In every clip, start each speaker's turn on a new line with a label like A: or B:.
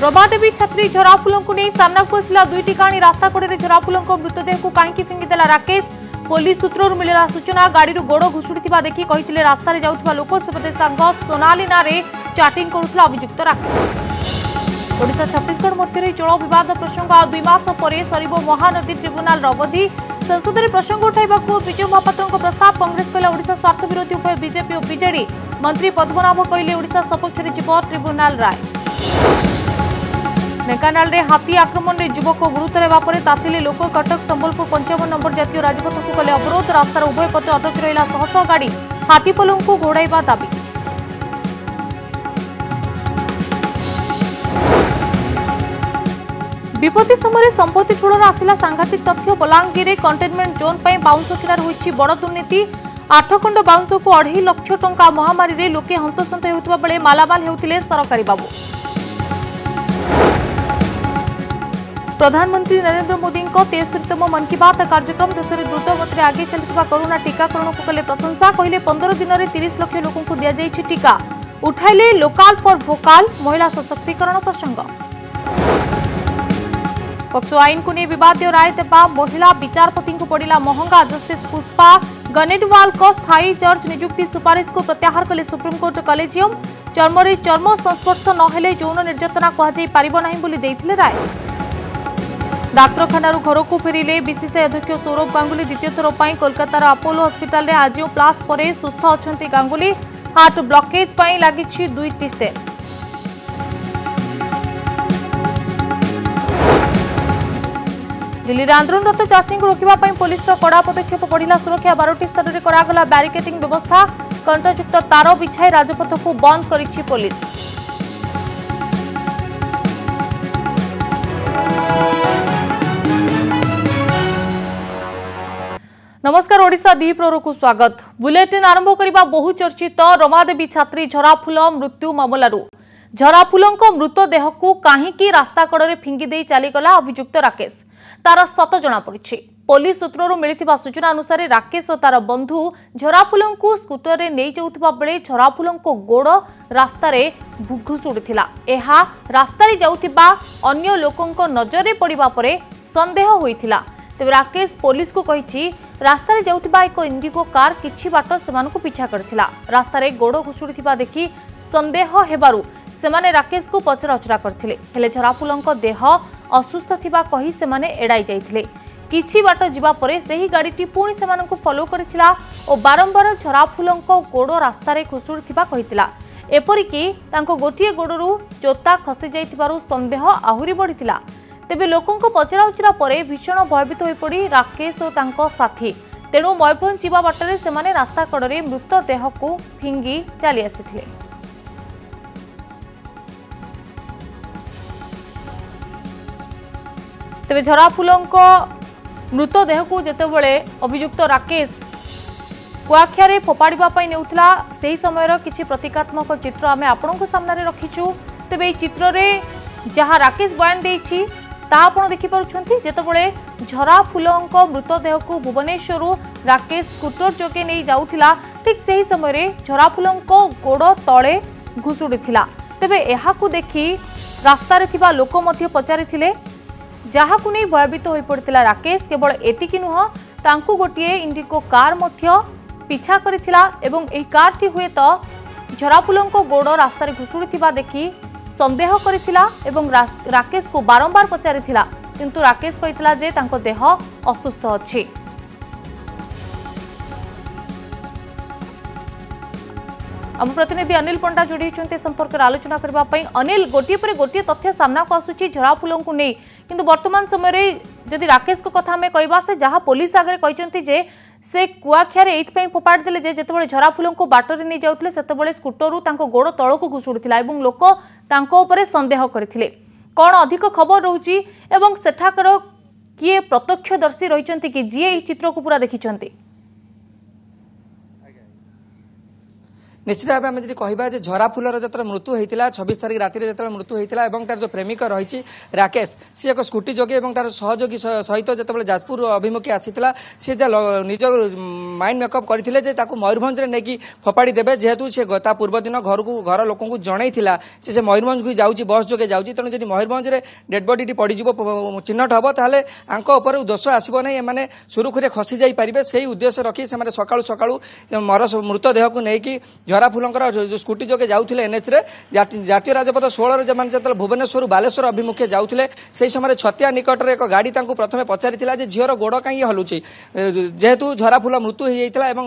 A: प्रभादेवी छात्री झराफुलों सामना आसला दुईट कहानी रास्ता कड़े झराफुलों मृतदेह को कहीं फिंगी देला राकेश पुलिस सूत्र मिलला सूचना गाड़ी गोड़ घुषुड़ी देखी कही रास्त जा लोक सेपटे सांग सोनाली नारे चाटिंग करुला अभुक्त राकेश ओडा छत्तीशगढ़ मध्य जल बद प्रसंग आ पर सर महानदी ट्रब्युनाल अवधि संसद में प्रसंग उठा विजय महापात्र प्रस्ताव कंग्रेस कहलाशा स्वार्थ विरोधी उभय विजेपी और विजेड मंत्री पद्मनाभ कहे सपक्ष में जीव ट्रब्युनाल राय ଢେଙ୍କାନାଳରେ ହାତୀ ଆକ୍ରମଣରେ ଯୁବକ ଗୁରୁତର ହେବା ପରେ ତାତିଲେ ଲୋକ କଟକ ସମ୍ବଲପୁର ପଞ୍ଚାବନ ନମ୍ବର ଜାତୀୟ ରାଜପଥକୁ କଲେ ଅବରୋଧ ରାସ୍ତାର ଉଭୟ ପଟ ଅଟକି ରହିଲା ଶହ ଶହ ଗାଡ଼ି ହାତୀପଲଙ୍କୁ ଘୋଡ଼ାଇବା ଦାବି বিপত্তি সময় সম্পত্তি ঠুড়র আসা সাংঘাতিক তথ্য বলাঙ্গীরে কন্টেনমেন্ট জোন পাই বাউঁশ কিনার হয়েছে বড় দুর্নীতি আঠখণ্ড বাউঁশকু অঢ়াই লক্ষ টঙ্কা মহামারী লোকে হন্তসন্ত হেউথিবা বেলে মালামাল হেউথিলে সরকারি বাবু प्रधानमंत्री नरेंद्र मोदी तेस्तरीतम मन की बात कार्यक्रम देश में द्रुत गति आगे चलता करोना टीकाकरण को कले प्रशंसा कहले पंदर दिन में तीस लक्ष लोक दीजिए टीका उठाइले लोकाल फर भोकाल महिला सशक्तिकरण प्रसंग पक्सो आईन को नहीं बदय राय दे महिला विचारपति पड़ा महंगा जस्टिस पुष्पा गनेडवाल स्थायी जज निजुक्ति सुपारिश को प्रत्याहर कले सुप्रीमकोर्ट कलेजियम चर्मरी चर्म संस्पर्श नौन निर्यातना कहुई राय ଡାକ୍ତରଖାନାରୁ ଘରକୁ ଫେରିଲେ ବିସିସିଆଇ ଅଧ୍ୟକ୍ଷ ସୌରଭ ଗାଙ୍ଗୁଲି ଦ୍ୱିତୀୟ ଥର ପାଇଁ କୋଲକାତାର ଆପୋଲୋ ହସ୍ପିଟାଲରେ ଆଜିଓପ୍ଲାଷ୍ଟ ପରେ ସୁସ୍ଥ ଅଛନ୍ତି ଗାଙ୍ଗୁଲି ହାର୍ଟ ବ୍ଲକେଜ୍ ପାଇଁ ଲାଗିଛି ଦୁଇଟି ଷ୍ଟେପ୍ দিল্লির আন্দোলনরত চাষী রোকা পুলিশর কড়া পদক্ষেপ বড়া সুরক্ষা বারোটি স্তরের করা ব্যারিকেডিং ব্যবস্থা কণ্টযুক্ত তার বিছাই রাজপথক বন্ধ করেছে পুলিশ ନମସ୍କାର ଓଡ଼ିଶା ଦ୍ୱିପ୍ରହରକୁ ସ୍ୱାଗତ ବୁଲେଟିନ୍ ଆରମ୍ଭ କରିବା ବହୁଚର୍ଚ୍ଚିତ ରମାଦେବୀ ଛାତ୍ରୀ ଝରାଫୁଲ ମୃତ୍ୟୁ ମାମଲାରୁ ଝରାଫୁଲଙ୍କ ମୃତଦେହକୁ କାହିଁକି ରାସ୍ତାକଡ଼ରେ ଫିଙ୍ଗି ଦେଇ ଚାଲିଗଲା ଅଭିଯୁକ୍ତ ରାକେଶ ତାର ସତ ଜଣାପଡ଼ିଛି ପୋଲିସ ସୂତ୍ରରୁ ମିଳିଥିବା ସୂଚନା ଅନୁସାରେ ରାକେଶ ଓ ତାର ବନ୍ଧୁ ଝରାଫୁଲଙ୍କୁ ସ୍କୁଟରରେ ନେଇଯାଉଥିବା ବେଳେ ଝରାଫୁଲଙ୍କ ଗୋଡ଼ ରାସ୍ତାରେ ଭୁଘୁଷୁଡ଼ିଥିଲା ଏହା ରାସ୍ତାରେ ଯାଉଥିବା ଅନ୍ୟ ଲୋକଙ୍କ ନଜରରେ ପଡ଼ିବା ପରେ ସନ୍ଦେହ ହୋଇଥିଲା ତେବେ ରାକେଶ ପୋଲିସକୁ କହିଛି রাস্তায় যাওয়া এক ইন্ডিগো কার কিছু বাট সে পিছা করে রাস্তায় গোড় ঘুষুড়ি দেখি সন্দেহ হবার সেমানে রাকেশকু পচরাউচরা করে হলে ঝরাপুলঙ্ দেহ অসুস্থ থাকা কহি সেমানে এড়াই যাই কিছু বাট যা পরে সেই গাড়িটি পুঁ সে ফলো করে ও বারম্বার ঝরাফুলঙ্ গোড় রাস্তায় ঘুষুড়ি থাকা এপরিকি তাঙ্ক গোটিয়ে গোড়ু জোতা খসি যাই সন্দেহ আহরি বড়ি ତେବେ ଲୋକଙ୍କ ପଚରାଉଚରା ପରେ ଭୀଷଣ ଭୟଭୀତ ହୋଇପଡ଼ି ରାକେଶ ଓ ତାଙ୍କ ସାଥୀ ତେଣୁ ମୟୂରଭଞ୍ଜ ଯିବା ବାଟରେ ସେମାନେ ରାସ୍ତା କଡ଼ରେ ମୃତଦେହକୁ ଫିଙ୍ଗି ଚାଲି ଆସିଥିଲେ ତେବେ ଝରାଫୁଲଙ୍କ ମୃତଦେହକୁ ଯେତେବେଳେ ଅଭିଯୁକ୍ତ ରାକେଶ କୁଆଖିଆରେ ଫୋପାଡ଼ିବା ପାଇଁ ନେଉଥିଲା ସେହି ସମୟର କିଛି ପ୍ରତୀକାତ୍ମକ ଚିତ୍ର ଆମେ ଆପଣଙ୍କ ସାମ୍ନାରେ ରଖିଛୁ ତେବେ ଏହି ଚିତ୍ରରେ ଯାହା ରାକେଶ ବୟାନ ଦେଇଛି তা আপনার দেখিপারুচ্ছেন যেতবে ঝরা ফুলঙ্ মৃতদেহক ভুবনেশ্বর রাকেশ স্কুটর যোগে নিয়ে যাওয়া ঠিক সেই সময় ঝরা ফুলঙ্ গোড় তলে ঘুষুড়ি তবে এখন দেখি রাস্তার লোক পচারি ଯାହାକୁ ନେଇ ଭୟଭୀତ ହୋଇପଡ଼ିଥିଲା ରାକେଶ କେବଳ ଏତିକି ନୁହଁ ତାଙ୍କୁ ଗୋଟିଏ ଇଣ୍ଡିକୋ କାର୍ ମଧ୍ୟ ପିଛା କରିଥିଲା ଏବଂ ଏହି କାର୍ଟି ହୁଏତ ଝରାପୁଲଙ୍କ ଗୋଡ଼ ରାସ୍ତାରେ ଘୁଷୁଡ଼ିଥିବା ଦେଖି ସନ୍ଦେହ କରିଥିଲା ଏବଂ ରାକେଶକୁ ବାରମ୍ବାର ପଚାରିଥିଲା କିନ୍ତୁ ରାକେଶ କହିଥିଲା ଯେ ତାଙ୍କ ଦେହ ଅସୁସ୍ଥ ଅଛି ଆମ ପ୍ରତିନିଧି ଅନିଲ ପଣ୍ଡା ଯୋଡ଼ି ହୋଇଛନ୍ତି ସମ୍ପର୍କରେ ଆଲୋଚନା କରିବା ପାଇଁ ଅନିଲ ଗୋଟିଏ ପରେ ଗୋଟିଏ ତଥ୍ୟ ସାମ୍ନାକୁ ଆସୁଛି ଝରାଫୁଲଙ୍କୁ ନେଇ କିନ୍ତୁ ବର୍ତ୍ତମାନ ସମୟରେ ଯଦି ରାକେଶଙ୍କ କଥା ଆମେ କହିବା ସେ ଯାହା ପୋଲିସ ଆଗରେ କହିଛନ୍ତି ଯେ ସେ କୁଆଖିଆରେ ଏଇଥିପାଇଁ ଫୋପାଡ଼ି ଦେଲେ ଯେ ଯେତେବେଳେ ଝରାଫୁଲଙ୍କୁ ବାଟରେ ନେଇଯାଉଥିଲେ ସେତେବେଳେ ସ୍କୁଟରରୁ ତାଙ୍କ ଗୋଡ଼ ତଳକୁ ଘୁଷୁଡ଼ୁଥିଲା ଏବଂ ଲୋକ ତାଙ୍କ ଉପରେ ସନ୍ଦେହ କରିଥିଲେ କ'ଣ ଅଧିକ ଖବର ରହୁଛି ଏବଂ ସେଠାକାର କିଏ ପ୍ରତ୍ୟକ୍ଷଦର୍ଶୀ ରହିଛନ୍ତି କି ଯିଏ ଏହି ଚିତ୍ରକୁ ପୁରା ଦେଖିଛନ୍ତି
B: ନିଶ୍ଚିତ ଭାବେ ଆମେ ଯଦି କହିବା ଯେ ଝରା ଫୁଲର ଯେତେବେଳେ ମୃତ୍ୟୁ ହୋଇଥିଲା ଛବିଶ ତାରିଖ ରାତିରେ ଯେତେବେଳେ ମୃତ୍ୟୁ ହୋଇଥିଲା ଏବଂ ତାର ଯେଉଁ ପ୍ରେମିକ ରହିଛି ରାକେଶ ସିଏ ଏକ ସ୍କୁଟି ଯୋଗେ ଏବଂ ତାର ସହଯୋଗୀ ସହିତ ଯେତେବେଳେ ଯାଜପୁର ଅଭିମୁଖେ ଆସିଥିଲା ସିଏ ଯାହା ନିଜ ମାଇଣ୍ଡ ମେକଅପ୍ କରିଥିଲେ ଯେ ତାକୁ ମୟୂରଭଞ୍ଜରେ ନେଇକି ଫୋପାଡ଼ି ଦେବେ ଯେହେତୁ ସେ ତା ପୂର୍ବଦିନ ଘରକୁ ଘର ଲୋକଙ୍କୁ ଜଣାଇଥିଲା ଯେ ସେ ମୟୂରଭଞ୍ଜକୁ ଯାଉଛି ବସ୍ ଯୋଗେ ଯାଉଛି ତେଣୁ ଯଦି ମୟୂରଭଞ୍ଜରେ ଡେଡ୍ ବଡିଟି ପଡ଼ିଯିବ ଚିହ୍ନଟ ହେବ ତାହେଲେ ଆଙ୍କ ଉପରେ ଦୋଷ ଆସିବ ନାହିଁ ଏମାନେ ସୁରୁଖୁରୁରେ ଖସି ଯାଇପାରିବେ ସେହି ଉଦ୍ଦେଶ୍ୟ ରଖି ସେମାନେ ସକାଳୁ ସକାଳୁ ମର ମୃତଦେହକୁ ନେଇକି ଝରାଫୁଲଙ୍କର ସ୍କୁଟି ଯୋଗେ ଯାଉଥିଲେ ଏନ୍ଏଚ୍ରେ ଜାତୀୟ ରାଜପଥ ଷୋହଳରେ ସେମାନେ ଯେତେବେଳେ ଭୁବନେଶ୍ୱରରୁ ବାଲେଶ୍ୱର ଅଭିମୁଖେ ଯାଉଥିଲେ ସେହି ସମୟରେ ଛତିଆ ନିକଟରେ ଏକ ଗାଡ଼ି ତାଙ୍କୁ ପ୍ରଥମେ ପଚାରିଥିଲା ଯେ ଝିଅର ଗୋଡ଼ କାହିଁକି ହଲୁଛି ଯେହେତୁ ଝରାଫୁଲ ମୃତ୍ୟୁ ହୋଇଯାଇଥିଲା ଏବଂ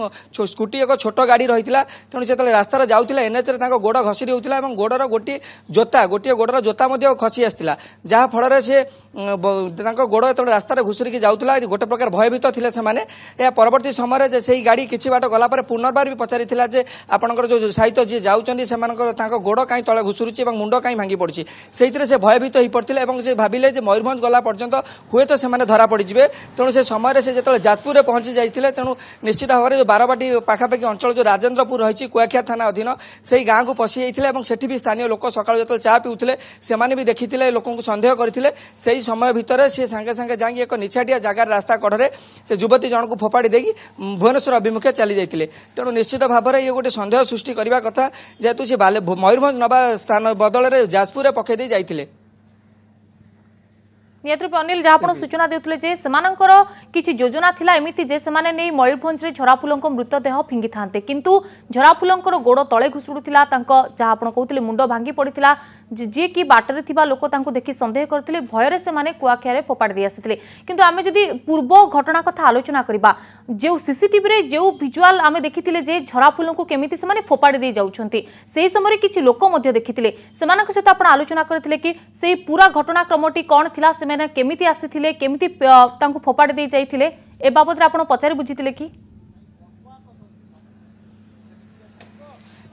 B: ସ୍କୁଟି ଏକ ଛୋଟ ଗାଡ଼ି ରହିଥିଲା ତେଣୁ ସେତେବେଳେ ରାସ୍ତାରେ ଯାଉଥିଲେ ଏନ୍ଏଚ୍ରେ ତାଙ୍କ ଗୋଡ଼ ଘଷି ଦେଉଥିଲା ଏବଂ ଗୋଡ଼ର ଗୋଟିଏ ଜୋତା ଗୋଟିଏ ଗୋଡ଼ର ଜୋତା ମଧ୍ୟ ଖସି ଆସିଥିଲା ଯାହାଫଳରେ ସେ ତାଙ୍କ ଗୋଡ଼ ଯେତେବେଳେ ରାସ୍ତାରେ ଘୁଷୁରିକି ଯାଉଥିଲା ଗୋଟେ ପ୍ରକାର ଭୟଭୀତ ଥିଲେ ସେମାନେ ଏହା ପରବର୍ତ୍ତୀ ସମୟରେ ଯେ ସେହି ଗାଡ଼ି କିଛି ବାଟ ଗଲା ପରେ ପୁନର୍ବାର ବି ପଚାରିଥିଲା ଯେ ଆପଣଙ୍କ ସେମାନଙ୍କର ଯେଉଁ ସାହିତ୍ୟ ଯିଏ ଯାଉଛନ୍ତି ସେମାନଙ୍କର ତାଙ୍କ ଗୋଡ଼ କାହିଁ ତଳେ ଘୁଷୁରୁଛି ଏବଂ ମୁଣ୍ଡ କାହିଁ ଭାଙ୍ଗି ପଡ଼ୁଛି ସେଇଥିରେ ସେ ଭୟଭୀତ ହୋଇପଡ଼ିଥିଲେ ଏବଂ ସେ ଭାବିଲେ ଯେ ମୟୂରଭଞ୍ଜ ଗଲା ପର୍ଯ୍ୟନ୍ତ ହୁଏତ ସେମାନେ ଧରା ପଡ଼ିଯିବେ ତେଣୁ ସେ ସମୟରେ ସେ ଯେତେବେଳେ ଯାଜପୁରରେ ପହଞ୍ଚି ଯାଇଥିଲେ ତେଣୁ ନିଶ୍ଚିତ ଭାବରେ ଯେଉଁ ବାରବାଟୀ ପାଖାପାଖି ଅଞ୍ଚଳ ଯେଉଁ ରାଜେନ୍ଦ୍ରପୁର ରହିଛି କୁଆଖିଆ ଥାନା ଅଧୀନ ସେହି ଗାଁକୁ ପଶିଯାଇଥିଲେ ଏବଂ ସେଠି ବି ସ୍ଥାନୀୟ ଲୋକ ସକାଳୁ ଯେତେବେଳେ ଚା ପିଉଥିଲେ ସେମାନେ ବି ଦେଖିଥିଲେ ଲୋକଙ୍କୁ ସନ୍ଦେହ କରିଥିଲେ ସେହି ସମୟ ଭିତରେ ସେ ସାଙ୍ଗେ ସାଙ୍ଗେ ଯାଇକି ଏକ ନିଛାଟିଆ ଜାଗାରେ ରାସ୍ତା କଡ଼ରେ ସେ ଯୁବତୀ ଜଣକୁ ଫୋପାଡ଼ି ଦେଇକି ଭୁବନେଶ୍ୱର ଅଭିମୁଖେ ଚାଲିଯାଇଥିଲେ ତେଣୁ ନିଶ୍ଚିତ ଭାବରେ ଇଏ ଗୋଟେ ସନ୍ଦେହ ସୃଷ୍ଟି କରିବା କଥା ଯେହେତୁ ସେ ବାଲେ ମୟୂରଭଞ୍ଜ ନବା ସ୍ଥାନ ବଦଳରେ ଯାଜପୁରରେ ପକେଇ ଦେଇ ଯାଇଥିଲେ
A: ନିହାତି ଅନିଲ ଯାହା ଆପଣ ସୂଚନା ଦେଉଥିଲେ ଯେ ସେମାନଙ୍କର କିଛି ଯୋଜନା ଥିଲା ଏମିତି ଯେ ସେମାନେ ନେଇ ମୟୂରଭଞ୍ଜରେ ଝରାଫୁଲଙ୍କ ମୃତଦେହ ଫିଙ୍ଗିଥାନ୍ତେ କିନ୍ତୁ ଝରାଫୁଲଙ୍କର ଗୋଡ଼ ତଳେ ଘୁଷୁଡ଼ୁଥିଲା ତାଙ୍କ ଯାହା ଆପଣ କହୁଥିଲେ ମୁଣ୍ଡ ଭାଙ୍ଗି ପଡ଼ିଥିଲା যে কি বাটরে থিবা লোক তাঁকু দেখি সন্দেহ করলে ভয়রে সে কুয়াখিয়ারে ফোপাড় দিয়ে আসিলে কিন্তু আমি যদি পূর্ব ঘটনা কথা আলোচনা করা যে সিসিটিভি যে ভিজুয়াল আমি দেখি যে ঝরা ফুলকু কমিটি সে ফোপাড়ি দিয়ে যাচ্ছেন সেই সময় কিছু লোক দেখি সে সহ আপনার আলোচনা করে কি সেই পুরা ঘটনাক্রমটি কণ লা সে কমিটি আসিলে কমিটি তাঁকু ফোপাড়ি দিয়ে যাই এ বাবদরে আপনার পচারি বুঝিলে কি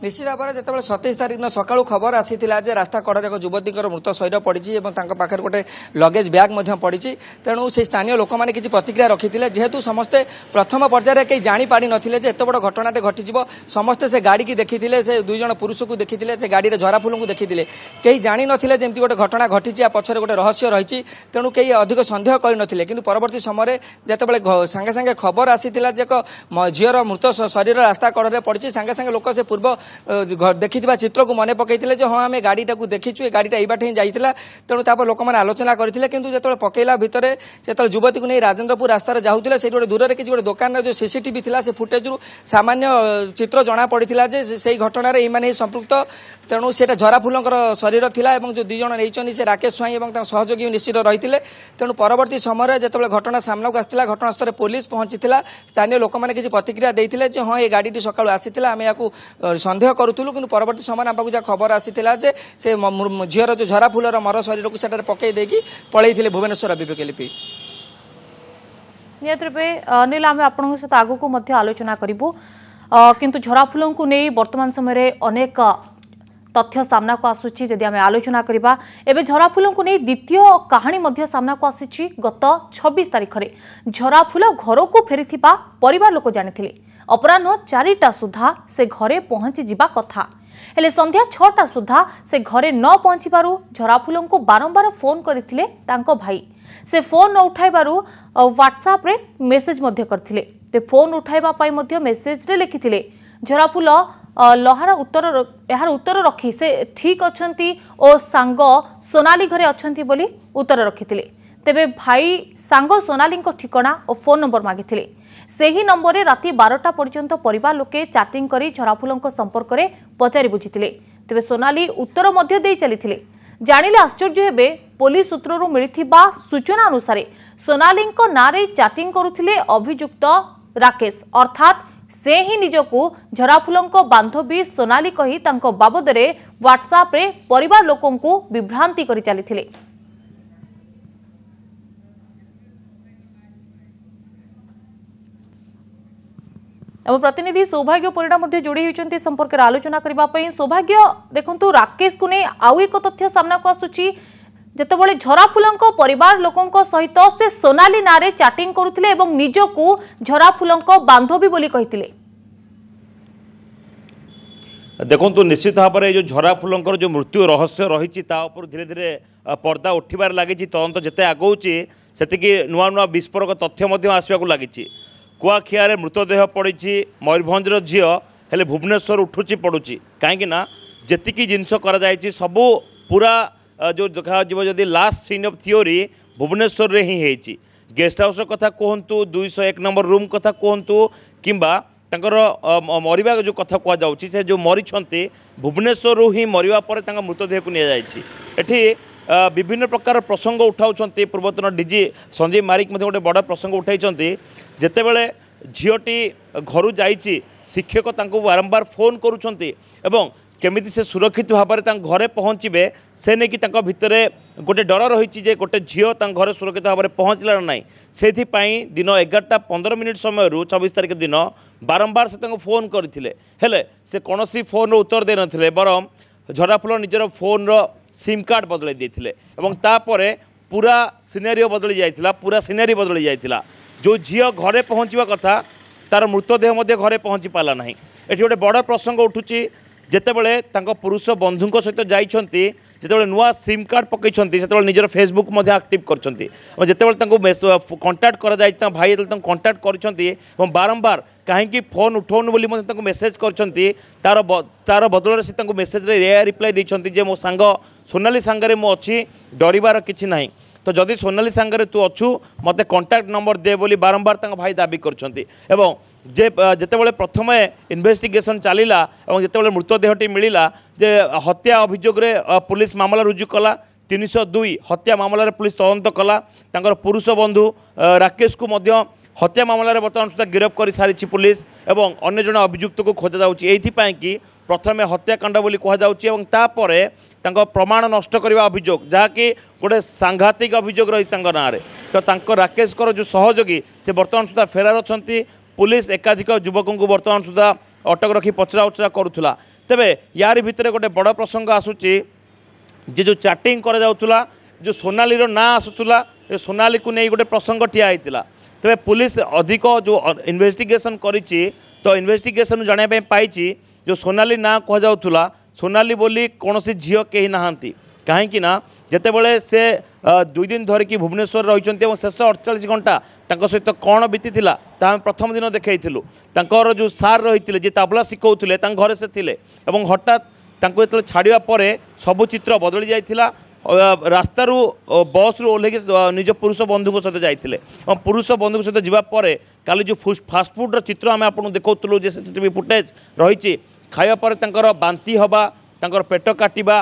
B: ନିଶ୍ଚିତ ଭାବରେ ଯେତେବେଳେ ସତେଇଶ ତାରିଖ ଦିନ ସକାଳୁ ଖବର ଆସିଥିଲା ଯେ ରାସ୍ତା କଡ଼ରେ ଏକ ଯୁବତୀଙ୍କର ମୃତ ଶରୀର ପଡ଼ିଛି ଏବଂ ତାଙ୍କ ପାଖରେ ଗୋଟେ ଲଗେଜ୍ ବ୍ୟାଗ୍ ମଧ୍ୟ ପଡ଼ିଛି ତେଣୁ ସେହି ସ୍ଥାନୀୟ ଲୋକମାନେ କିଛି ପ୍ରତିକ୍ରିୟା ରଖିଥିଲେ ଯେହେତୁ ସମସ୍ତେ ପ୍ରଥମ ପର୍ଯ୍ୟାୟରେ କେହି ଜାଣିପାରିନଥିଲେ ଯେ ଏତେ ବଡ଼ ଘଟଣାଟେ ଘଟିଯିବ ସମସ୍ତେ ସେ ଗାଡ଼ିକି ଦେଖିଥିଲେ ସେ ଦୁଇ ଜଣ ପୁରୁଷକୁ ଦେଖିଥିଲେ ସେ ଗାଡ଼ିରେ ଝରାଫୁଲଙ୍କୁ ଦେଖିଥିଲେ କେହି ଜାଣିନଥିଲେ ଯେମିତି ଗୋଟେ ଘଟଣା ଘଟିଛି ଆ ପଛରେ ଗୋଟେ ରହସ୍ୟ ରହିଛି ତେଣୁ କେହି ଅଧିକ ସନ୍ଦେହ କରିନଥିଲେ କିନ୍ତୁ ପରବର୍ତ୍ତୀ ସମୟରେ ଯେତେବେଳେ ସାଙ୍ଗେ ସାଙ୍ଗେ ଖବର ଆସିଥିଲା ଯେ ଏକ ଝିଅର ମୃତ ଶରୀର ରାସ୍ତା କଡ଼ରେ ପଡ଼ିଛି ସାଙ୍ଗେ ସାଙ୍ଗେ ଲୋକ ସେ ପୂର୍ବ ଦେଖିଥିବା ଚିତ୍ରକୁ ମନେ ପକାଇଥିଲେ ଯେ ହଁ ଆମେ ଗାଡ଼ିଟାକୁ ଦେଖିଛୁ ଏ ଗାଡ଼ିଟା ଏଇ ବାଟ ହିଁ ଯାଇଥିଲା ତେଣୁ ତାପରେ ଲୋକମାନେ ଆଲୋଚନା କରିଥିଲେ କିନ୍ତୁ ଯେତେବେଳେ ପକାଇଲା ଭିତରେ ଯେତେବେଳେ ଯୁବତୀକୁ ନେଇ ରାଜେନ୍ଦ୍ରପୁର ରାସ୍ତାରେ ଯାଉଥିଲେ ସେଇଠି ଗୋଟେ ଦୂରରେ କିଛି ଗୋଟେ ଦୋକାନର ଯେଉଁ ସିସିଟିଭି ଥିଲା ସେ ଫୁଟେଜରୁ ସାମାନ୍ୟ ଚିତ୍ର ଜଣାପଡ଼ିଥିଲା ଯେ ସେଇ ଘଟଣାରେ ଏଇମାନେ ସମ୍ପୃକ୍ତ ତେଣୁ ସେଇଟା ଝରାଫୁଲଙ୍କର ଶରୀର ଥିଲା ଏବଂ ଯେଉଁ ଦୁଇ ଜଣ ନେଇଛନ୍ତି ସେ ରାକେଶ ସ୍ୱାଇଁ ଏବଂ ତାଙ୍କ ସହଯୋଗୀ ନିଶ୍ଚିତ ରହିଥିଲେ ତେଣୁ ପରବର୍ତ୍ତୀ ସମୟରେ ଯେତେବେଳେ ଘଟଣା ସାମ୍ନାକୁ ଆସିଥିଲା ଘଟଣାସ୍ଥଳରେ ପୋଲିସ ପହଞ୍ଚିଥିଲା ସ୍ଥାନୀୟ ଲୋକମାନେ କିଛି ପ୍ରତିକ୍ରିୟା ଦେଇଥିଲେ ଯେ ହଁ ଏ ଗାଡ଼ିଟି ସକାଳୁ ଆସିଥିଲା ଆମେ ଏହାକୁ ସନ୍ଦେହ କରୁଥିଲୁ କିନ୍ତୁ ପରବର୍ତ୍ତୀ ସମୟରେ ଆମ ପାଖକୁ ଯାହା ଖବର ଆସିଥିଲା ଯେ ସେ ଝିଅର ଯେଉଁ ଝରାଫୁଲର ମର ଶରୀରକୁ ସେଠାରେ ପକାଇ ଦେଇକି ପଳାଇଥିଲେ ଭୁବନେଶ୍ୱର ବିବେକ ଲିପି
A: ନିହାତି ରୂପେ ଅନିଲ ଆମେ ଆପଣଙ୍କ ସହିତ ଆଗକୁ ମଧ୍ୟ ଆଲୋଚନା କରିବୁ କିନ୍ତୁ ଝରାଫୁଲଙ୍କୁ ନେଇ ବର୍ତ୍ତମାନ ସମୟରେ ଅନେକ ତଥ୍ୟ ସାମ୍ନାକୁ ଆସୁଛି ଯଦି ଆମେ ଆଲୋଚନା କରିବା ଏବେ ଝରାଫୁଲଙ୍କୁ ନେଇ ଦ୍ୱିତୀୟ କାହାଣୀ ମଧ୍ୟ ସାମ୍ନାକୁ ଆସିଛି ଗତ ଛବିଶ ତାରିଖରେ ଝରାଫୁଲ ଘରକୁ ଫେରିଥିବା ପରିବାର ଲୋକ ଜାଣିଥିଲେ ଅପରାହ୍ନ ଚାରିଟା ସୁଦ୍ଧା ସେ ଘରେ ପହଞ୍ଚିଯିବା କଥା ହେଲେ ସନ୍ଧ୍ୟା ଛଅଟା ସୁଦ୍ଧା ସେ ଘରେ ନ ପହଞ୍ଚିବାରୁ ଝରାଫୁଲଙ୍କୁ ବାରମ୍ବାର ଫୋନ୍ କରିଥିଲେ ତାଙ୍କ ଭାଇ ସେ ଫୋନ୍ ନ ଉଠାଇବାରୁ ହ୍ୱାଟ୍ସଆପ୍ରେ ମେସେଜ୍ ମଧ୍ୟ କରିଥିଲେ ଫୋନ୍ ଉଠାଇବା ପାଇଁ ମଧ୍ୟ ମେସେଜ୍ରେ ଲେଖିଥିଲେ ଝରାଫୁଲ লহার উত্তর এর উত্তর রক্ষি সে ঠিক অনেক ও সাঙ্গ সোনালি ঘরে অনেক বলে উত্তর রক্ষিলে তেবে ভাই সাঙ্গ সোনালি ঠিকনা ও ফোন নম্বর মাগিলে সেই নম্বরে রাতে বারোটা পর্যন্ত পরিবার লোকে চাটিং করে ঝরাফুল সম্পর্কের পচারি বুঝিলে তেবে সোনালি উত্তর মধ্যে দিয়ে চালিলে জাঁলে আশ্চর্য হবে পুলিশ সূত্রর মিলিথিবা সূচনা অনুসারে সোনালিঙ্ক নাঁরে চাটিং করুলে অভিযুক্ত রাকেশ অর্থাৎ ସେ ହିଁ ନିଜକୁ ଝରାଫୁଲଙ୍କ ବାନ୍ଧବୀ ସୋନାଲି କହି ତାଙ୍କ ବାବଦରେ ହ୍ୱାଟ୍ସଆପ୍ରେ ପରିବାର ଲୋକଙ୍କୁ ବିଭ୍ରାନ୍ତି କରି ଚାଲିଥିଲେ ଆମ ପ୍ରତିନିଧି ସୌଭାଗ୍ୟ ପରିଡ଼ା ମଧ୍ୟ ଯୋଡ଼ି ହେଉଛନ୍ତି ସମ୍ପର୍କରେ ଆଲୋଚନା କରିବା ପାଇଁ ସୌଭାଗ୍ୟ ଦେଖନ୍ତୁ ରାକେଶକୁ ନେଇ ଆଉ ଏକ ତଥ୍ୟ ସାମ୍ନାକୁ ଆସୁଛି যেতবে ঝরাফুলঙ্ পরিবার লোক সহিত সে সোনালি নাঁরে চাটিং করুলে এবং নিজকু ঝরাফুলঙ্ বান্ধবী বলে কে
C: দেখন্তু নিশ্চিত ভাবে যে ঝরাফুলঙ্কর যে মৃত্যু রহস্য রয়েছে তা উপরে ধীরে ধীরে পর্দা উঠিবার লাগিছে তদন্ত যেতে আগৌছি সেতিকি নূয়া নূয়া বিস্ফোরক তথ্য মধ্যে আসবাক লাগিছে কুয়াখিয়ার মৃতদেহ পড়িছি ময়ূরভঞ্জর ঝিও হলে ভুবনেশ্বর উঠুছি পড়ুছি কাইকি না যেতিকি জিনিস করা যাইছি সবু পুরা ଯେଉଁ ଦେଖାଯିବ ଯଦି ଲାଷ୍ଟ ସିନ୍ ଅଫ୍ ଥିଓରି ଭୁବନେଶ୍ୱରରେ ହିଁ ହେଇଛି ଗେଷ୍ଟ ହାଉସ୍ର କଥା କୁହନ୍ତୁ ଦୁଇଶହ ଏକ ନମ୍ବର ରୁମ୍ କଥା କୁହନ୍ତୁ କିମ୍ବା ତାଙ୍କର ମରିବା ଯେଉଁ କଥା କୁହାଯାଉଛି ସେ ଯେଉଁ ମରିଛନ୍ତି ଭୁବନେଶ୍ୱରରୁ ହିଁ ମରିବା ପରେ ତାଙ୍କ ମୃତଦେହକୁ ନିଆଯାଇଛି ଏଠି ବିଭିନ୍ନ ପ୍ରକାର ପ୍ରସଙ୍ଗ ଉଠାଉଛନ୍ତି ପୂର୍ବତନ ଡିଜି ସଞ୍ଜୀବ ମାରିକ ମଧ୍ୟ ଗୋଟେ ବଡ଼ ପ୍ରସଙ୍ଗ ଉଠାଇଛନ୍ତି ଯେତେବେଳେ ଝିଅଟି ଘରୁ ଯାଇଛି ଶିକ୍ଷକ ତାଙ୍କୁ ବାରମ୍ବାର ଫୋନ୍ କରୁଛନ୍ତି ଏବଂ কেমিতি সে সুরক্ষিত ভাবে তা ঘরে পৌঁছবে সে নাকি তাঁর ভিতরে গোটে ডর রয়েছে যে গোটে ঝিও তা ঘরে সুরক্ষিত ভাবে পৌঁছল না সেইপাই দিন এগারোটা পনের মিনিট সময় চবিশ তারিখ দিন বারম্বার সে তাকে ফোন করে হলে সে কোণী ফোন উত্তর দিয়ে নথিলে বরং ঝরাফুল নিজের ফোনর সিম কার্ড বদলাই দিয়ে এবং তাপরে পুরা সিনারিও বদলি যাই পুরা সিনারি বদলি যাই যে ঝিও ঘরে পৌঁছবা কথা তার মৃতদেহ ঘরে পৌঁছি পালা না এটি গোটে বড় প্রসঙ্গ উঠুছি যেতবে তাঁর পুরুষ বন্ধু সহ যাই যেতবে নূয়া সিম কার্ড পকাইছেন সেতবে নিজের ফেসবুক আকটিভ করছেন এবং যেতবে তাঁর কন্টাক্ট করা যাই তা ভাই যেত কন্টাক্ট করছেন এবং বারম্বার কাহি ফোন উঠাউন বলে তাঁর মেসেজ করছেন তার তার বদলরে সে তাঁর মেসেজরে এয়া রিপ্লাই দিয়েছেন যে মো সাঙ্গ সোনালি সাঙ্গরে মু অছি ডরবার কিছু না তো যদি সোনালি সাঙ্গরে তু অছু মতো কন্টাক্ট নম্বর দে বলে বারম্বার তাঁর ভাই দাবি করছেন এবং যে যেতবে প্রথমে ইনভেস্টিগেশন চালা এবং যেতবে মৃতদেহটি মিলা যে হত্যা অভিযোগে পুলিশ মামলা রুজু কলা তিনশো দুই হত্যা মামলার পুলিশ তদন্ত কলা তাঁর পুরুষ বন্ধু রাকেশ কু হত্যা মামলার বর্তমান সুদ্ধা গিরফ করে সারিছে পুলিশ এবং অন্য জন অভিযুক্ত খোঁজা যাচ্ছে এইপাই কি প্রথমে হত্যাকাণ্ড বলে কুহযাচ্ছে এবং তাপরে তাঁর প্রমাণ নষ্ট করা অভিযোগ যা কি গোটে সাংঘাতিক অভিযোগ রয়েছে তাঁর নাঁরে তো তাঁর ରାକେଶଙ୍କର যে সহযোগী সে বর্তমান সুদ্ধা ফেরার অনেক পুলিশ একাধিক যুবকু বর্তমান সুদ্ধা অটক রাখি পচরা উচরা করুলা তেবে ইয়ার ভিতরে গোটে বড় প্রসঙ্গ আসুচি যে যে চাটিং করা যাওয়া যে সোনালির না আসুলা সোনালি নিয়ে গোটে প্রসঙ্গ ঠিয়া হয়েছিল তবে পুলিশ অধিক যে ইনভেস্টিগেসন করেছি তো ইনভেস্টিগেসন জাঁয়া পাই যে সোনালি না কুহযাওলা সোনালি বলি কোণী ঝিও কেহি না কাহিঁকি না যেতবে সে দুই দিন ধরিকি ভুবনেশ্বর রয়েছেন এবং শেষ অড়চাশ ঘণ্টা তাঁর সহ কণ বিতি তা আমি প্রথম দিন দেখাইলু তাঁর যে সার রয়েছে যে তাবলা শিখাউলে তাঁর ঘরে সে লে এবং হঠাৎ ତାଙ୍କୁ ଯେତେବେଳେ ଛାଡ଼ିବା ପରେ ସବୁ ଚିତ୍ର ବଦଳି ଯାଇଥିଲା ରାସ୍ତାରୁ ବସ୍ରୁ ଓହ୍ଲାଇକି ନିଜ ପୁରୁଷ ବନ୍ଧୁଙ୍କ ସହିତ ଯାଇଥିଲେ ଏବଂ ପୁରୁଷ ବନ୍ଧୁଙ୍କ ସହିତ ଯିବା ପରେ କାଲି ଯେଉଁ ଫାଷ୍ଟଫୁଡ଼୍ର ଚିତ୍ର ଆମେ ଆପଣଙ୍କୁ ଦେଖାଉଥିଲୁ ଯେ ସିସିଟିଭି ଫୁଟେଜ୍ ରହିଛି ଖାଇବା ପରେ ତାଙ୍କର ବାନ୍ତି ହେବା ତାଙ୍କର ପେଟ କାଟିବା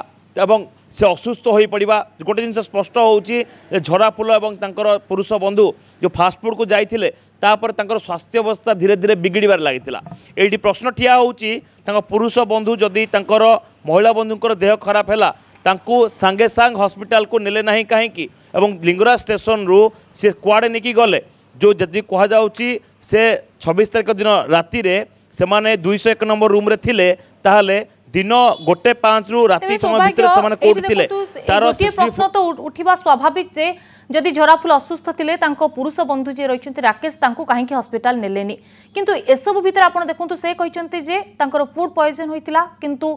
C: ଏବଂ ସେ ଅସୁସ୍ଥ ହୋଇପଡ଼ିବା ଗୋଟେ ଜିନିଷ ସ୍ପଷ୍ଟ ହେଉଛି ଯେ ଝରାଫୁଲ ଏବଂ ତାଙ୍କର ପୁରୁଷ ବନ୍ଧୁ ଯେଉଁ ଫାଷ୍ଟଫୁଡ଼୍କୁ ଯାଇଥିଲେ ତାପରେ ତାଙ୍କର ସ୍ୱାସ୍ଥ୍ୟ ଅବସ୍ଥା ଧୀରେ ଧୀରେ ବିଗିଡ଼ିବାରେ ଲାଗିଥିଲା ଏଇଠି ପ୍ରଶ୍ନ ଠିଆ ହେଉଛି ତାଙ୍କ ପୁରୁଷ ବନ୍ଧୁ ଯଦି ତାଙ୍କର ମହିଳା ବନ୍ଧୁଙ୍କର ଦେହ ଖରାପ ହେଲା ତାଙ୍କୁ ସାଙ୍ଗେ ସାଙ୍ଗ ହସ୍ପିଟାଲକୁ ନେଲେ ନାହିଁ କାହିଁକି ଏବଂ ଲିଙ୍ଗରାଜ ଷ୍ଟେସନରୁ ସେ କୁଆଡ଼େ ନେଇକି ଗଲେ ଯେଉଁ ଯଦି କୁହାଯାଉଛି ସେ ଛବିଶ ତାରିଖ ଦିନ ରାତିରେ ସେମାନେ ଦୁଇଶହ ଏକ ନମ୍ବର ରୁମ୍ରେ ଥିଲେ ତାହେଲେ দিন গোটে পাঁচ রু রাতে সময় ভিতরে সেমানে কোডুতিলে তার প্রশ্ন
A: তো উঠিবা স্বাভাবিক যে যদি ঝরাফুল অসুস্থ থিলে তাঙ্ক পুরুষ বন্ধু যে রইছন্তি রাকেশ তাঙ্কু কাহিকি হসপিটাল নেলেনি কিন্তু এসবু ভিতরে আপন দেখন্তু সে কইছন্তি যে তাঙ্কর ফুড পয়জন হইতিলা কিন্তু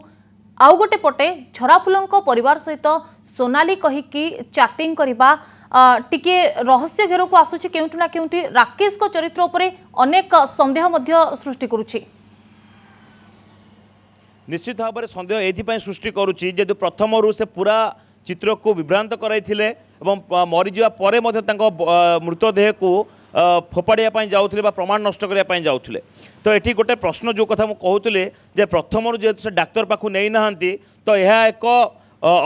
A: আউ গোটে পটে ঝরাফুলঙ্ক পরিবার সহিত সোনালি কহিকি চাটিং করিবা টিকে রহস্য ঘেরকু আসুচি কেউটি না কেউটি রাকেশଙ୍କ চরিତ୍ର ଉପରେ ଅନେକ ସନ୍ଦେହ ମଧ୍ୟ ସୃଷ୍ଟି କରୁଛି
C: নিশ্চিত ভাবে সন্দেহ এথিপাই সৃষ্টি করুছি যেহেতু প্রথমর সে পুরা চিত্রকু বিভ্রান্ত করাইলে এবং মরিযা পরে মধ্যে তাঙ্ক মৃতদেহকু ଫୋପାଡ଼ିବା ପାଇଁ ଯାଉଥିଲେ ବା ପ୍ରମାଣ ନଷ୍ଟ କରିବା ପାଇଁ ଯାଉଥିଲେ ତ ଏଠି ଗୋଟେ ପ୍ରଶ୍ନ ଯେଉଁ କଥା ମୁଁ କହୁଥିଲି ଯେ ପ୍ରଥମରୁ ଯେହେତୁ ସେ ଡାକ୍ତର ପାଖକୁ ନେଇନାହାନ୍ତି ତ ଏହା ଏକ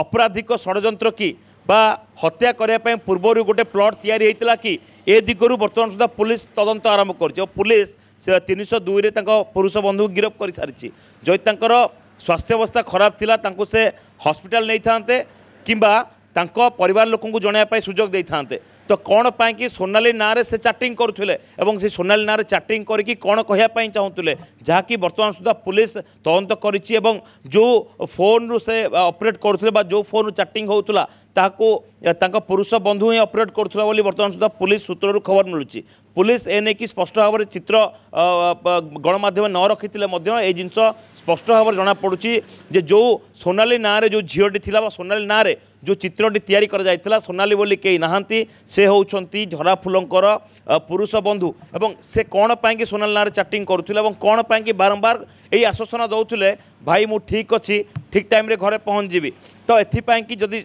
C: ଅପରାଧିକ ଷଡ଼ଯନ୍ତ୍ର କି ବା ହତ୍ୟା କରିବା ପାଇଁ ପୂର୍ବରୁ ଗୋଟେ ପ୍ଲଟ୍ ତିଆରି ହୋଇଥିଲା କି ଏ ଦିଗରୁ ବର୍ତ୍ତମାନ ସୁଦ୍ଧା ପୋଲିସ ତଦନ୍ତ ଆରମ୍ଭ କରିଛି ଆଉ ପୋଲିସ ସେ ତିନିଶହ ଦୁଇରେ ତାଙ୍କ ପୁରୁଷ ବନ୍ଧୁକୁ ଗିରଫ କରିସାରିଛି ଯଦି ତାଙ୍କର ସ୍ୱାସ୍ଥ୍ୟାବସ୍ଥା ଖରାପ ଥିଲା ତାଙ୍କୁ ସେ ହସ୍ପିଟାଲ ନେଇଥାନ୍ତେ କିମ୍ବା ତାଙ୍କ ପରିବାର ଲୋକଙ୍କୁ ଜଣାଇବା ପାଇଁ ସୁଯୋଗ ଦେଇଥାନ୍ତେ ତ କ'ଣ ପାଇଁକି ସୋନାଲି ନାଁରେ ସେ ଚାଟିଂ କରୁଥିଲେ ଏବଂ ସେ ସୋନାଲି ନାଁରେ ଚାଟିଂ କରିକି କ'ଣ କହିବା ପାଇଁ ଚାହୁଁଥିଲେ ଯାହାକି ବର୍ତ୍ତମାନ ସୁଦ୍ଧା ପୁଲିସ୍ ତଦନ୍ତ କରିଛି ଏବଂ ଯେଉଁ ଫୋନ୍ରୁ ସେ ଅପରେଟ୍ କରୁଥିଲେ ବା ଯେଉଁ ଫୋନ୍ରୁ ଚାଟିଂ ହେଉଥିଲା ତାହାକୁ ତାଙ୍କ ପୁରୁଷ ବନ୍ଧୁ ହିଁ ଅପରେଟ୍ କରୁଥିବା ବୋଲି ବର୍ତ୍ତମାନ ସୁଦ୍ଧା ପୋଲିସ ସୂତ୍ରରୁ ଖବର ମିଳୁଛି ପୋଲିସ ଏ ନେଇକି ସ୍ପଷ୍ଟ ଭାବରେ ଚିତ୍ର ଗଣମାଧ୍ୟମ ନ ରଖିଥିଲେ ମଧ୍ୟ ଏ ଜିନିଷ ସ୍ପଷ୍ଟ ଭାବରେ ଜଣାପଡ଼ୁଛି ଯେ ଯେଉଁ ସୋନାଲି ନାଁରେ ଯେଉଁ ଝିଅଟି ଥିଲା ବା ସୋନାଲି ନାଁରେ ଯେଉଁ ଚିତ୍ରଟି ତିଆରି କରାଯାଇଥିଲା ସୋନାଲି ବୋଲି କେହି ନାହାନ୍ତି ସେ ହେଉଛନ୍ତି ଝରାଫୁଲଙ୍କର ପୁରୁଷ ବନ୍ଧୁ ଏବଂ ସେ କ'ଣ ପାଇଁକି ସୋନାଲି ନାଁରେ ଚାଟିଂ କରୁଥିଲେ ଏବଂ କ'ଣ ପାଇଁକି ବାରମ୍ବାର ଏଇ ଆଶ୍ୱାସନା ଦେଉଥିଲେ ଭାଇ ମୁଁ ଠିକ୍ ଅଛି ଠିକ୍ ଟାଇମ୍ରେ ଘରେ ପହଞ୍ଚିଯିବି ତ ଏଥିପାଇଁ କି ଯଦି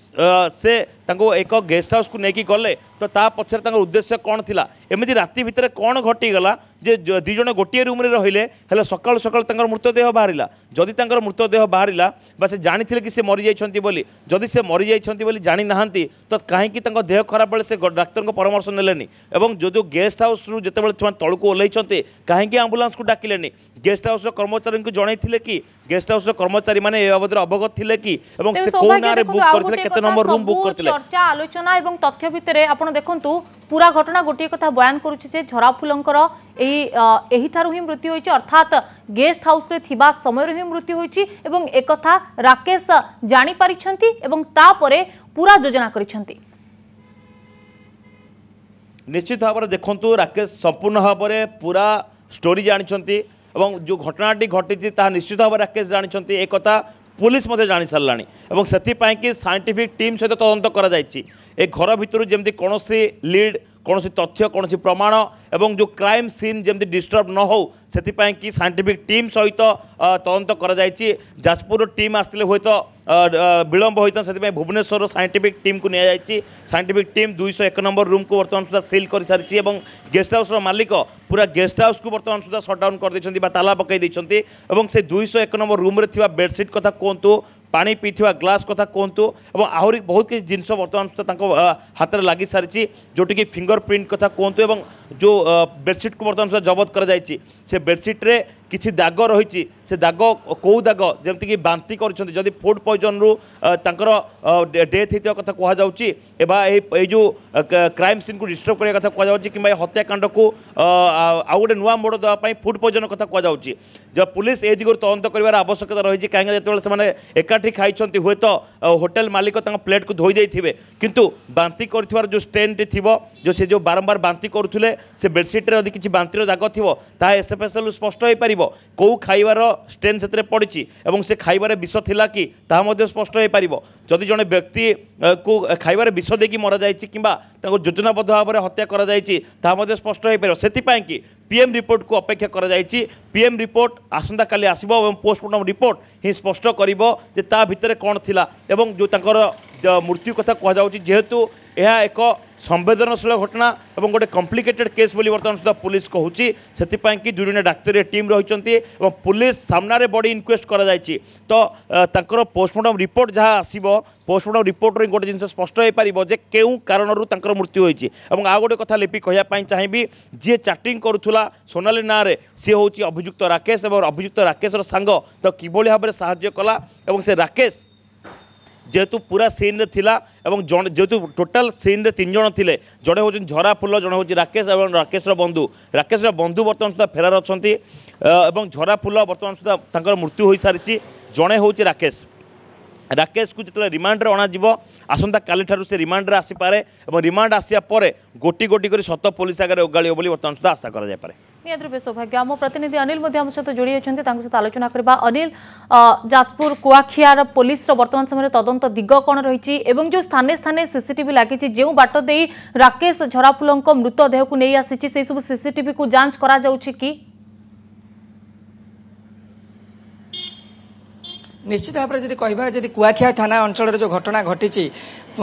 C: ସେ ତାଙ୍କୁ ଏକ ଗେଷ୍ଟ ହାଉସ୍କୁ ନେଇକି ଗଲେ ତ ତା ପଛରେ ତାଙ୍କର ଉଦ୍ଦେଶ୍ୟ କ'ଣ ଥିଲା ଏମିତି ରାତି ଭିତରେ କ'ଣ ଘଟିଗଲା ଯେ ଦୁଇ ଜଣ ଗୋଟିଏ ରୁମ୍ରେ ରହିଲେ ହେଲେ ସକାଳୁ ସକାଳୁ ତାଙ୍କର ମୃତଦେହ ବାହାରିଲା ଯଦି ତାଙ୍କର ମୃତଦେହ ବାହାରିଲା ବା ସେ ଜାଣିଥିଲେ କି ସେ ମରିଯାଇଛନ୍ତି ବୋଲି ଯଦି ସେ ମରିଯାଇଛନ୍ତି ବୋଲି ଜାଣିନାହାନ୍ତି ତ କାହିଁକି ତାଙ୍କ ଦେହ ଖରାପ ବେଳେ ସେ ଡାକ୍ତରଙ୍କ ପରାମର୍ଶ ନେଲେନି ଏବଂ ଯେଉଁ ଗେଷ୍ଟ ହାଉସ୍ରୁ ଯେତେବେଳେ ସେମାନେ ତଳକୁ ଓହ୍ଲାଇଛନ୍ତି କାହିଁକି ଆମ୍ବୁଲାନ୍ସକୁ ଡାକିଲେନି ଗେଷ୍ଟ ହାଉସ୍ର କର୍ମଚାରୀଙ୍କୁ ଜଣାଇଥିଲେ କି ଗେଷ୍ଟ ହାଉସ୍ର କର୍ମଚାରୀମାନେ ଏ ବାବଦରେ ଅବଗତ ଥିଲେ କି ଏବଂ ସେ କୋଉ ନାଁରେ ବୁକ୍ କରିଥିଲେ କେତେ ନମ୍ବର ରୁମ୍ ବୁକ୍ କରିଥିଲେ ଚର୍ଚ୍ଚା
A: ଆଲୋଚନା ଏବଂ ତଥ୍ୟ ଭିତରେ ଆପଣ ଦେଖନ୍ତୁ পুরা ঘটনা গোটিয়ে কথা বয়ান করুছি যে ঝরাফুলঙ্কর এই এইঠারু হি মৃত্যু হয়েছে অর্থাৎ গেস্ট হাউসে থাকা সময়ের হি মৃত্যু হয়েছে এবং একথা রাকেশ জাঁপারি এবং তাপরে পুরা যোজনা করেছেন
C: নিশ্চিত ভাবে দেখুন রাকেশ সম্পূর্ণ ভাবে পুরা স্টোরি জাঁচান এবং যে ঘটনাটি ঘটিছে তাহা নিশ্চিত ভাবে রাকেশ জাঁচান একথা পুলিশ মধ্যে জাঁসারা এবং সেপাই কি সাইন্টিফিক টিম সহ তদন্ত করা যাই এ ঘর ভিতর যেমি কোণী লিড কোণী তথ্য কোণী প্রমাণ এবং যে ক্রাইম সিন যেমি ডিস্টর্ব ন হো সেপাই কি সাইন্টিফিক টিম সহ তদন্ত করা যাই যাজপুর টিম আসলে হয়তো विलंब होता से भुवनेश्वर सैंटिफिक टीम को निजाई सैंटिफिक टीम दुईश एक नंबर रूम को बर्तमान सुधा सिल कर सारी गेस्ट हाउस मालिक पूरा गेस्ट हाउस को बर्तमान सुधा सटडाउन कर ताला पकई देते से दुईश एक नंबर रूम्रे बेडसीट कथ कहतु पा पीवा ग्लास कथा कहतु और आहरी बहुत किसी जिनस बर्तमान सुधा हाथ में लग सारी जोटी फिंगर प्रिंट कथ कहतु जो बेडसीट को बर्तमान सुधा जबत कर बेडसीट्रे କିଛି ଦାଗ ରହିଛି ସେ ଦାଗ କେଉଁ ଦାଗ ଯେମିତିକି ବାନ୍ତି କରିଛନ୍ତି ଯଦି ଫୁଡ଼୍ ପଏଜନ୍ରୁ ତାଙ୍କର ଡେଥ୍ ହେଇଥିବା କଥା କୁହାଯାଉଛି ଏବା ଏହି ଏଇ ଯେଉଁ କ୍ରାଇମ୍ ସିନ୍କୁ ଡିଷ୍ଟର୍ବ କରିବା କଥା କୁହାଯାଉଛି କିମ୍ବା ଏ ହତ୍ୟାକାଣ୍ଡକୁ ଆଉ ଗୋଟେ ନୂଆ ମୋଡ଼ ଦେବା ପାଇଁ ଫୁଡ଼୍ ପଏଜନ୍ କଥା କୁହାଯାଉଛି ପୁଲିସ୍ ଏ ଦିଗରୁ ତଦନ୍ତ କରିବାର ଆବଶ୍ୟକତା ରହିଛି କାହିଁକିନା ଯେତେବେଳେ ସେମାନେ ଏକାଠି ଖାଇଛନ୍ତି ହୁଏତ ହୋଟେଲ୍ ମାଲିକ ତାଙ୍କ ପ୍ଲେଟ୍କୁ ଧୋଇ ଦେଇଥିବେ କିନ୍ତୁ ବାନ୍ତି କରିଥିବାର ଯେଉଁ ଷ୍ଟେନ୍ଟି ଥିବ ଯେଉଁ ସେ ଯେଉଁ ବାରମ୍ବାର ବାନ୍ତି କରୁଥିଲେ ସେ ବେଡ଼ସିଟ୍ରେ ଯଦି କିଛି ବାନ୍ତିର ଦାଗ ଥିବ ତାହା ଏସ୍ଏଫ୍ଏସ୍ଏଲ୍ରୁ ସ୍ପଷ୍ଟ ହୋଇପାରିବ পারিব কেউ খাইবার স্ট্রেন সেতরে পড়িছি এবং সে খাইবার বিষ লা কি তাহা মধ্যে স্পষ্ট হয়ে পারিব যদি জনে ব্যক্তি কু খাইবার বিষ দিয়ে মরা যাই কিংবা তাকে যোজনাবদ্ধ ভাবে হত্যা করা যাই তাহা মধ্যে স্পষ্ট হয়ে পারিব সেপাই কি পিএম রিপোর্টক অপেক্ষা করা যাই পিএম রিপোর্ট আসন্তকালি আসব এবং পোস্টমর্টম রিপোর্ট হি স্পষ্ট করব যে তা ভিতরে কণ লা এবং যে তাঁর মৃত্যু কথা কুহযাচ্ছে যেহেতু ଏହା ଏକ ସମ୍ବେଦନଶୀଳ ଘଟଣା ଏବଂ ଗୋଟେ କମ୍ପ୍ଲିକେଟେଡ୍ କେସ୍ ବୋଲି ବର୍ତ୍ତମାନ ସୁଦ୍ଧା ପୋଲିସ କହୁଛି ସେଥିପାଇଁ କି ଦୁଇ ଜଣ ଡାକ୍ତରୀ ଟିମ୍ ରହିଛନ୍ତି ଏବଂ ପୋଲିସ ସାମ୍ନାରେ ବଡ଼ି ଇନକ୍ୱେଷ୍ଟ କରାଯାଇଛି ତ ତାଙ୍କର ପୋଷ୍ଟମର୍ଟମ୍ ରିପୋର୍ଟ ଯାହା ଆସିବ ପୋଷ୍ଟମର୍ଟମ୍ ରିପୋର୍ଟରୁ ଗୋଟେ ଜିନିଷ ସ୍ପଷ୍ଟ ହୋଇପାରିବ ଯେ କେଉଁ କାରଣରୁ ତାଙ୍କର ମୃତ୍ୟୁ ହୋଇଛି ଏବଂ ଆଉ ଗୋଟେ କଥା ଲିପି କହିବା ପାଇଁ ଚାହିଁବି ଯିଏ ଚାଟିଂ କରୁଥିଲା ସୋନାଲି ନାଁରେ ସିଏ ହେଉଛି ଅଭିଯୁକ୍ତ ରାକେଶ ଏବଂ ଅଭିଯୁକ୍ତ ରାକେଶର ସାଙ୍ଗ ତ କିଭଳି ଭାବରେ ସାହାଯ୍ୟ କଲା ଏବଂ ସେ ରାକେଶ যেহেতু পুরা সিনে লা এবং যেহেতু টোটাল সিনে তিনজন লে জনে হচ্ছেন ঝরা ফুল জনে হচ্ছে রাকেশ এবং রাকেশর বন্ধু রাকেশর বন্ধু বর্তমান সুদ্ধা ফেরার অনেক এবং ঝরা ফুল বর্তমান সুদ্ধা তাঁর মৃত্যু হয়ে সারিছে জনে হচ্ছে রাকেশ ରାକେଶକୁ ଯେତେବେଳେ ରିମାଣ୍ଡରେ ଅଣାଯିବ ଆସନ୍ତାକାଲିଠାରୁ ସେ ରିମାଣ୍ଡରେ ଆସିପାରେ ଏବଂ ରିମାଣ୍ଡ ଆସିବା ପରେ ଗୋଟି ଗୋଟି କରି ସତ ପୋଲିସ ଆଗରେ ଓଗାଳିବ ବୋଲି ବର୍ତ୍ତମାନ ସୁଦ୍ଧା ଆଶା କରାଯାଇପାରେ
A: ନିହାତି ରୂପେ ସୌଭାଗ୍ୟ ଆମ ପ୍ରତିନିଧି ଅନିଲ ମଧ୍ୟ ଆମ ସହିତ ଯୋଡ଼ି ହୋଇଛନ୍ତି ତାଙ୍କ ସହିତ ଆଲୋଚନା କରିବା ଅନିଲ ଯାଜପୁର କୁଆଖିଆର ପୋଲିସର ବର୍ତ୍ତମାନ ସମୟରେ ତଦନ୍ତ ଦିଗ କ'ଣ ରହିଛି ଏବଂ ଯେଉଁ ସ୍ଥାନେ ସ୍ଥାନେ ସିସିଟିଭି ଲାଗିଛି ଯେଉଁ ବାଟ ଦେଇ ରାକେଶ ଝରାଫୁଲଙ୍କ ମୃତଦେହକୁ ନେଇ ଆସିଛି ସେହିସବୁ ସିସିଟିଭିକୁ ଯାଞ୍ଚ କରାଯାଉଛି କି
B: ନିଶ୍ଚିତ ଭାବରେ ଯଦି କହିବା ଯଦି କୁଆଖିଆ ଥାନା ଅଞ୍ଚଳରେ ଯେଉଁ ଘଟଣା ଘଟିଛି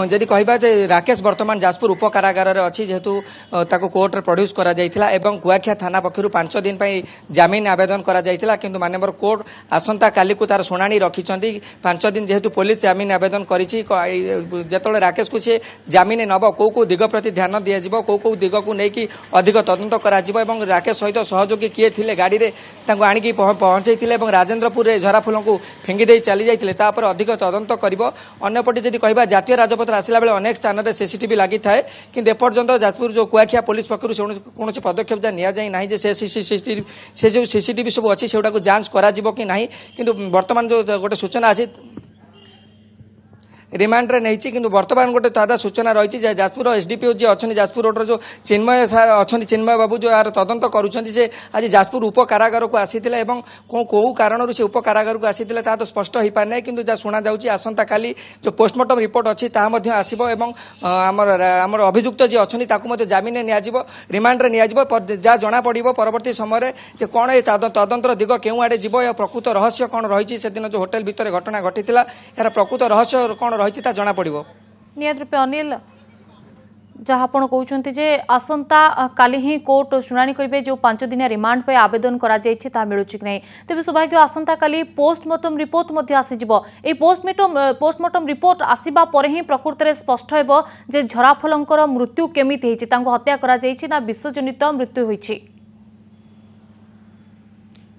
B: ଯଦି କହିବା ଯେ ରାକେଶ ବର୍ତ୍ତମାନ ଯାଜପୁର ଉପକାରାଗାରରେ ଅଛି ଯେହେତୁ ତାକୁ କୋର୍ଟରେ ପ୍ରଡ୍ୟୁସ୍ କରାଯାଇଥିଲା ଏବଂ କୁଆଖିଆ ଥାନା ପକ୍ଷରୁ ପାଞ୍ଚ ଦିନ ପାଇଁ ଜାମିନ ଆବେଦନ କରାଯାଇଥିଲା କିନ୍ତୁ ମାନ୍ୟବର କୋର୍ଟ ଆସନ୍ତାକାଲିକୁ ତାର ଶୁଣାଣି ରଖିଛନ୍ତି ପାଞ୍ଚ ଦିନ ଯେହେତୁ ପୋଲିସ ଜାମିନ ଆବେଦନ କରିଛି ଯେତେବେଳେ ରାକେଶକୁ ସିଏ ଜାମିନ ନେବ କେଉଁ କେଉଁ ଦିଗ ପ୍ରତି ଧ୍ୟାନ ଦିଆଯିବ କେଉଁ କେଉଁ ଦିଗକୁ ନେଇକି ଅଧିକ ତଦନ୍ତ କରାଯିବ ଏବଂ ରାକେଶ ସହିତ ସହଯୋଗୀ କିଏ ଥିଲେ ଗାଡ଼ିରେ ତାଙ୍କୁ ଆଣିକି ପହଞ୍ଚାଇଥିଲେ ଏବଂ ରାଜେନ୍ଦ୍ରପୁରରେ ଝରାଫୁଲଙ୍କୁ ଫିଙ୍ଗି ଦେଇ ଚାଲିଯାଇଥିଲେ ତାପରେ ଅଧିକ ତଦନ୍ତ କରିବ ଅନ୍ୟପଟେ ଯଦି କହିବା ଜାତୀୟ ରାଜପଥ ପତ୍ର ଆସିଲା ବେଳେ ଅନେକ ସ୍ଥାନରେ ସିସିଟିଭି ଲାଗିଥାଏ କିନ୍ତୁ ଏପର୍ଯ୍ୟନ୍ତ ଯାଜପୁର ଯେଉଁ କୁଆଖିଆ ପୋଲିସ ପକ୍ଷରୁ କୌଣସି ପଦକ୍ଷେପ ଯାହା ନିଆଯାଇ ନାହିଁ ଯେ ସେ ସିସିଟିଭି ସେ ଯେଉଁ ସିସିଟିଭି ସବୁ ଅଛି ସେଗୁଡ଼ାକୁ ଯାଞ୍ଚ କରାଯିବ କି ନାହିଁ କିନ୍ତୁ ବର୍ତ୍ତମାନ ଯେଉଁ ଗୋଟେ ସୂଚନା ଅଛି ରିମାଣ୍ଡରେ ନେଇଛି କିନ୍ତୁ ବର୍ତ୍ତମାନ ଗୋଟେ ତାଜା ସୂଚନା ରହିଛି ଯେ ଯାଜପୁର ଏସ୍ଡିପିଓ ଯିଏ ଅଛନ୍ତି ଯାଜପୁର ରୋଡ଼ର ଯେଉଁ ଚିନ୍ମୟ ସାର୍ ଅଛନ୍ତି ଚିନ୍ମୟ ବାବୁ ଯେଉଁ ଏହାର ତଦନ୍ତ କରୁଛନ୍ତି ସେ ଆଜି ଯାଜପୁର ଉପକାରାଗାରକୁ ଆସିଥିଲେ ଏବଂ କେଉଁ କାରଣରୁ ସେ ଉପକାରାଗାରକୁ ଆସିଥିଲେ ତାହା ତ ସ୍ପଷ୍ଟ ହୋଇପାରିନାହିଁ କିନ୍ତୁ ଯାହା ଶୁଣାଯାଉଛି ଆସନ୍ତାକାଲି ଯେଉଁ ପୋଷ୍ଟମର୍ଟମ୍ ରିପୋର୍ଟ ଅଛି ତାହା ମଧ୍ୟ ଆସିବ ଏବଂ ଆମର ଆମର ଅଭିଯୁକ୍ତ ଯିଏ ଅଛନ୍ତି ତାକୁ ମଧ୍ୟ ଜାମିନରେ ନିଆଯିବ ରିମାଣ୍ଡରେ ନିଆଯିବ ଯାହା ଜଣାପଡ଼ିବ ପରବର୍ତ୍ତୀ ସମୟରେ ଯେ କ'ଣ ଏ ତଦନ୍ତର ଦିଗ କେଉଁ ଆଡ଼େ ଯିବ ଏହା ପ୍ରକୃତ ରହସ୍ୟ କ'ଣ ରହିଛି ସେଦିନ ଯେଉଁ ହୋଟେଲ ଭିତରେ ଘଟଣା ଘଟିଥିଲା ଏହାର ପ୍ରକୃତ ରହସ୍ୟ କ'ଣ ରହିଛି ତାହା ଜଣାପଡ଼ିବ
A: ନିହାତି ରୂପେ ଅନିଲ ଯାହା ଆପଣ କହୁଛନ୍ତି ଯେ ଆସନ୍ତା କାଲି ହିଁ କୋର୍ଟ ଶୁଣାଣି କରିବେ ଯେଉଁ ପାଞ୍ଚ ଦିନିଆ ରିମାଣ୍ଡ ପାଇଁ ଆବେଦନ କରାଯାଇଛି ତାହା ମିଳୁଛି କି ନାହିଁ ତେବେ ସୌଭାଗ୍ୟ ଆସନ୍ତାକାଲି ପୋଷ୍ଟମର୍ଟମ୍ ରିପୋର୍ଟ ମଧ୍ୟ ଆସିଯିବ ଏହି ପୋଷ୍ଟମର୍ଟମ୍ ପୋଷ୍ଟମର୍ଟମ୍ ରିପୋର୍ଟ ଆସିବା ପରେ ହିଁ ପ୍ରକୃତରେ ସ୍ପଷ୍ଟ ହେବ ଯେ ଝରାଫଲଙ୍କର ମୃତ୍ୟୁ କେମିତି ହୋଇଛି ତାଙ୍କୁ ହତ୍ୟା କରାଯାଇଛି ନା ବିଶ୍ୱଜନିତ ମୃତ୍ୟୁ ହୋଇଛି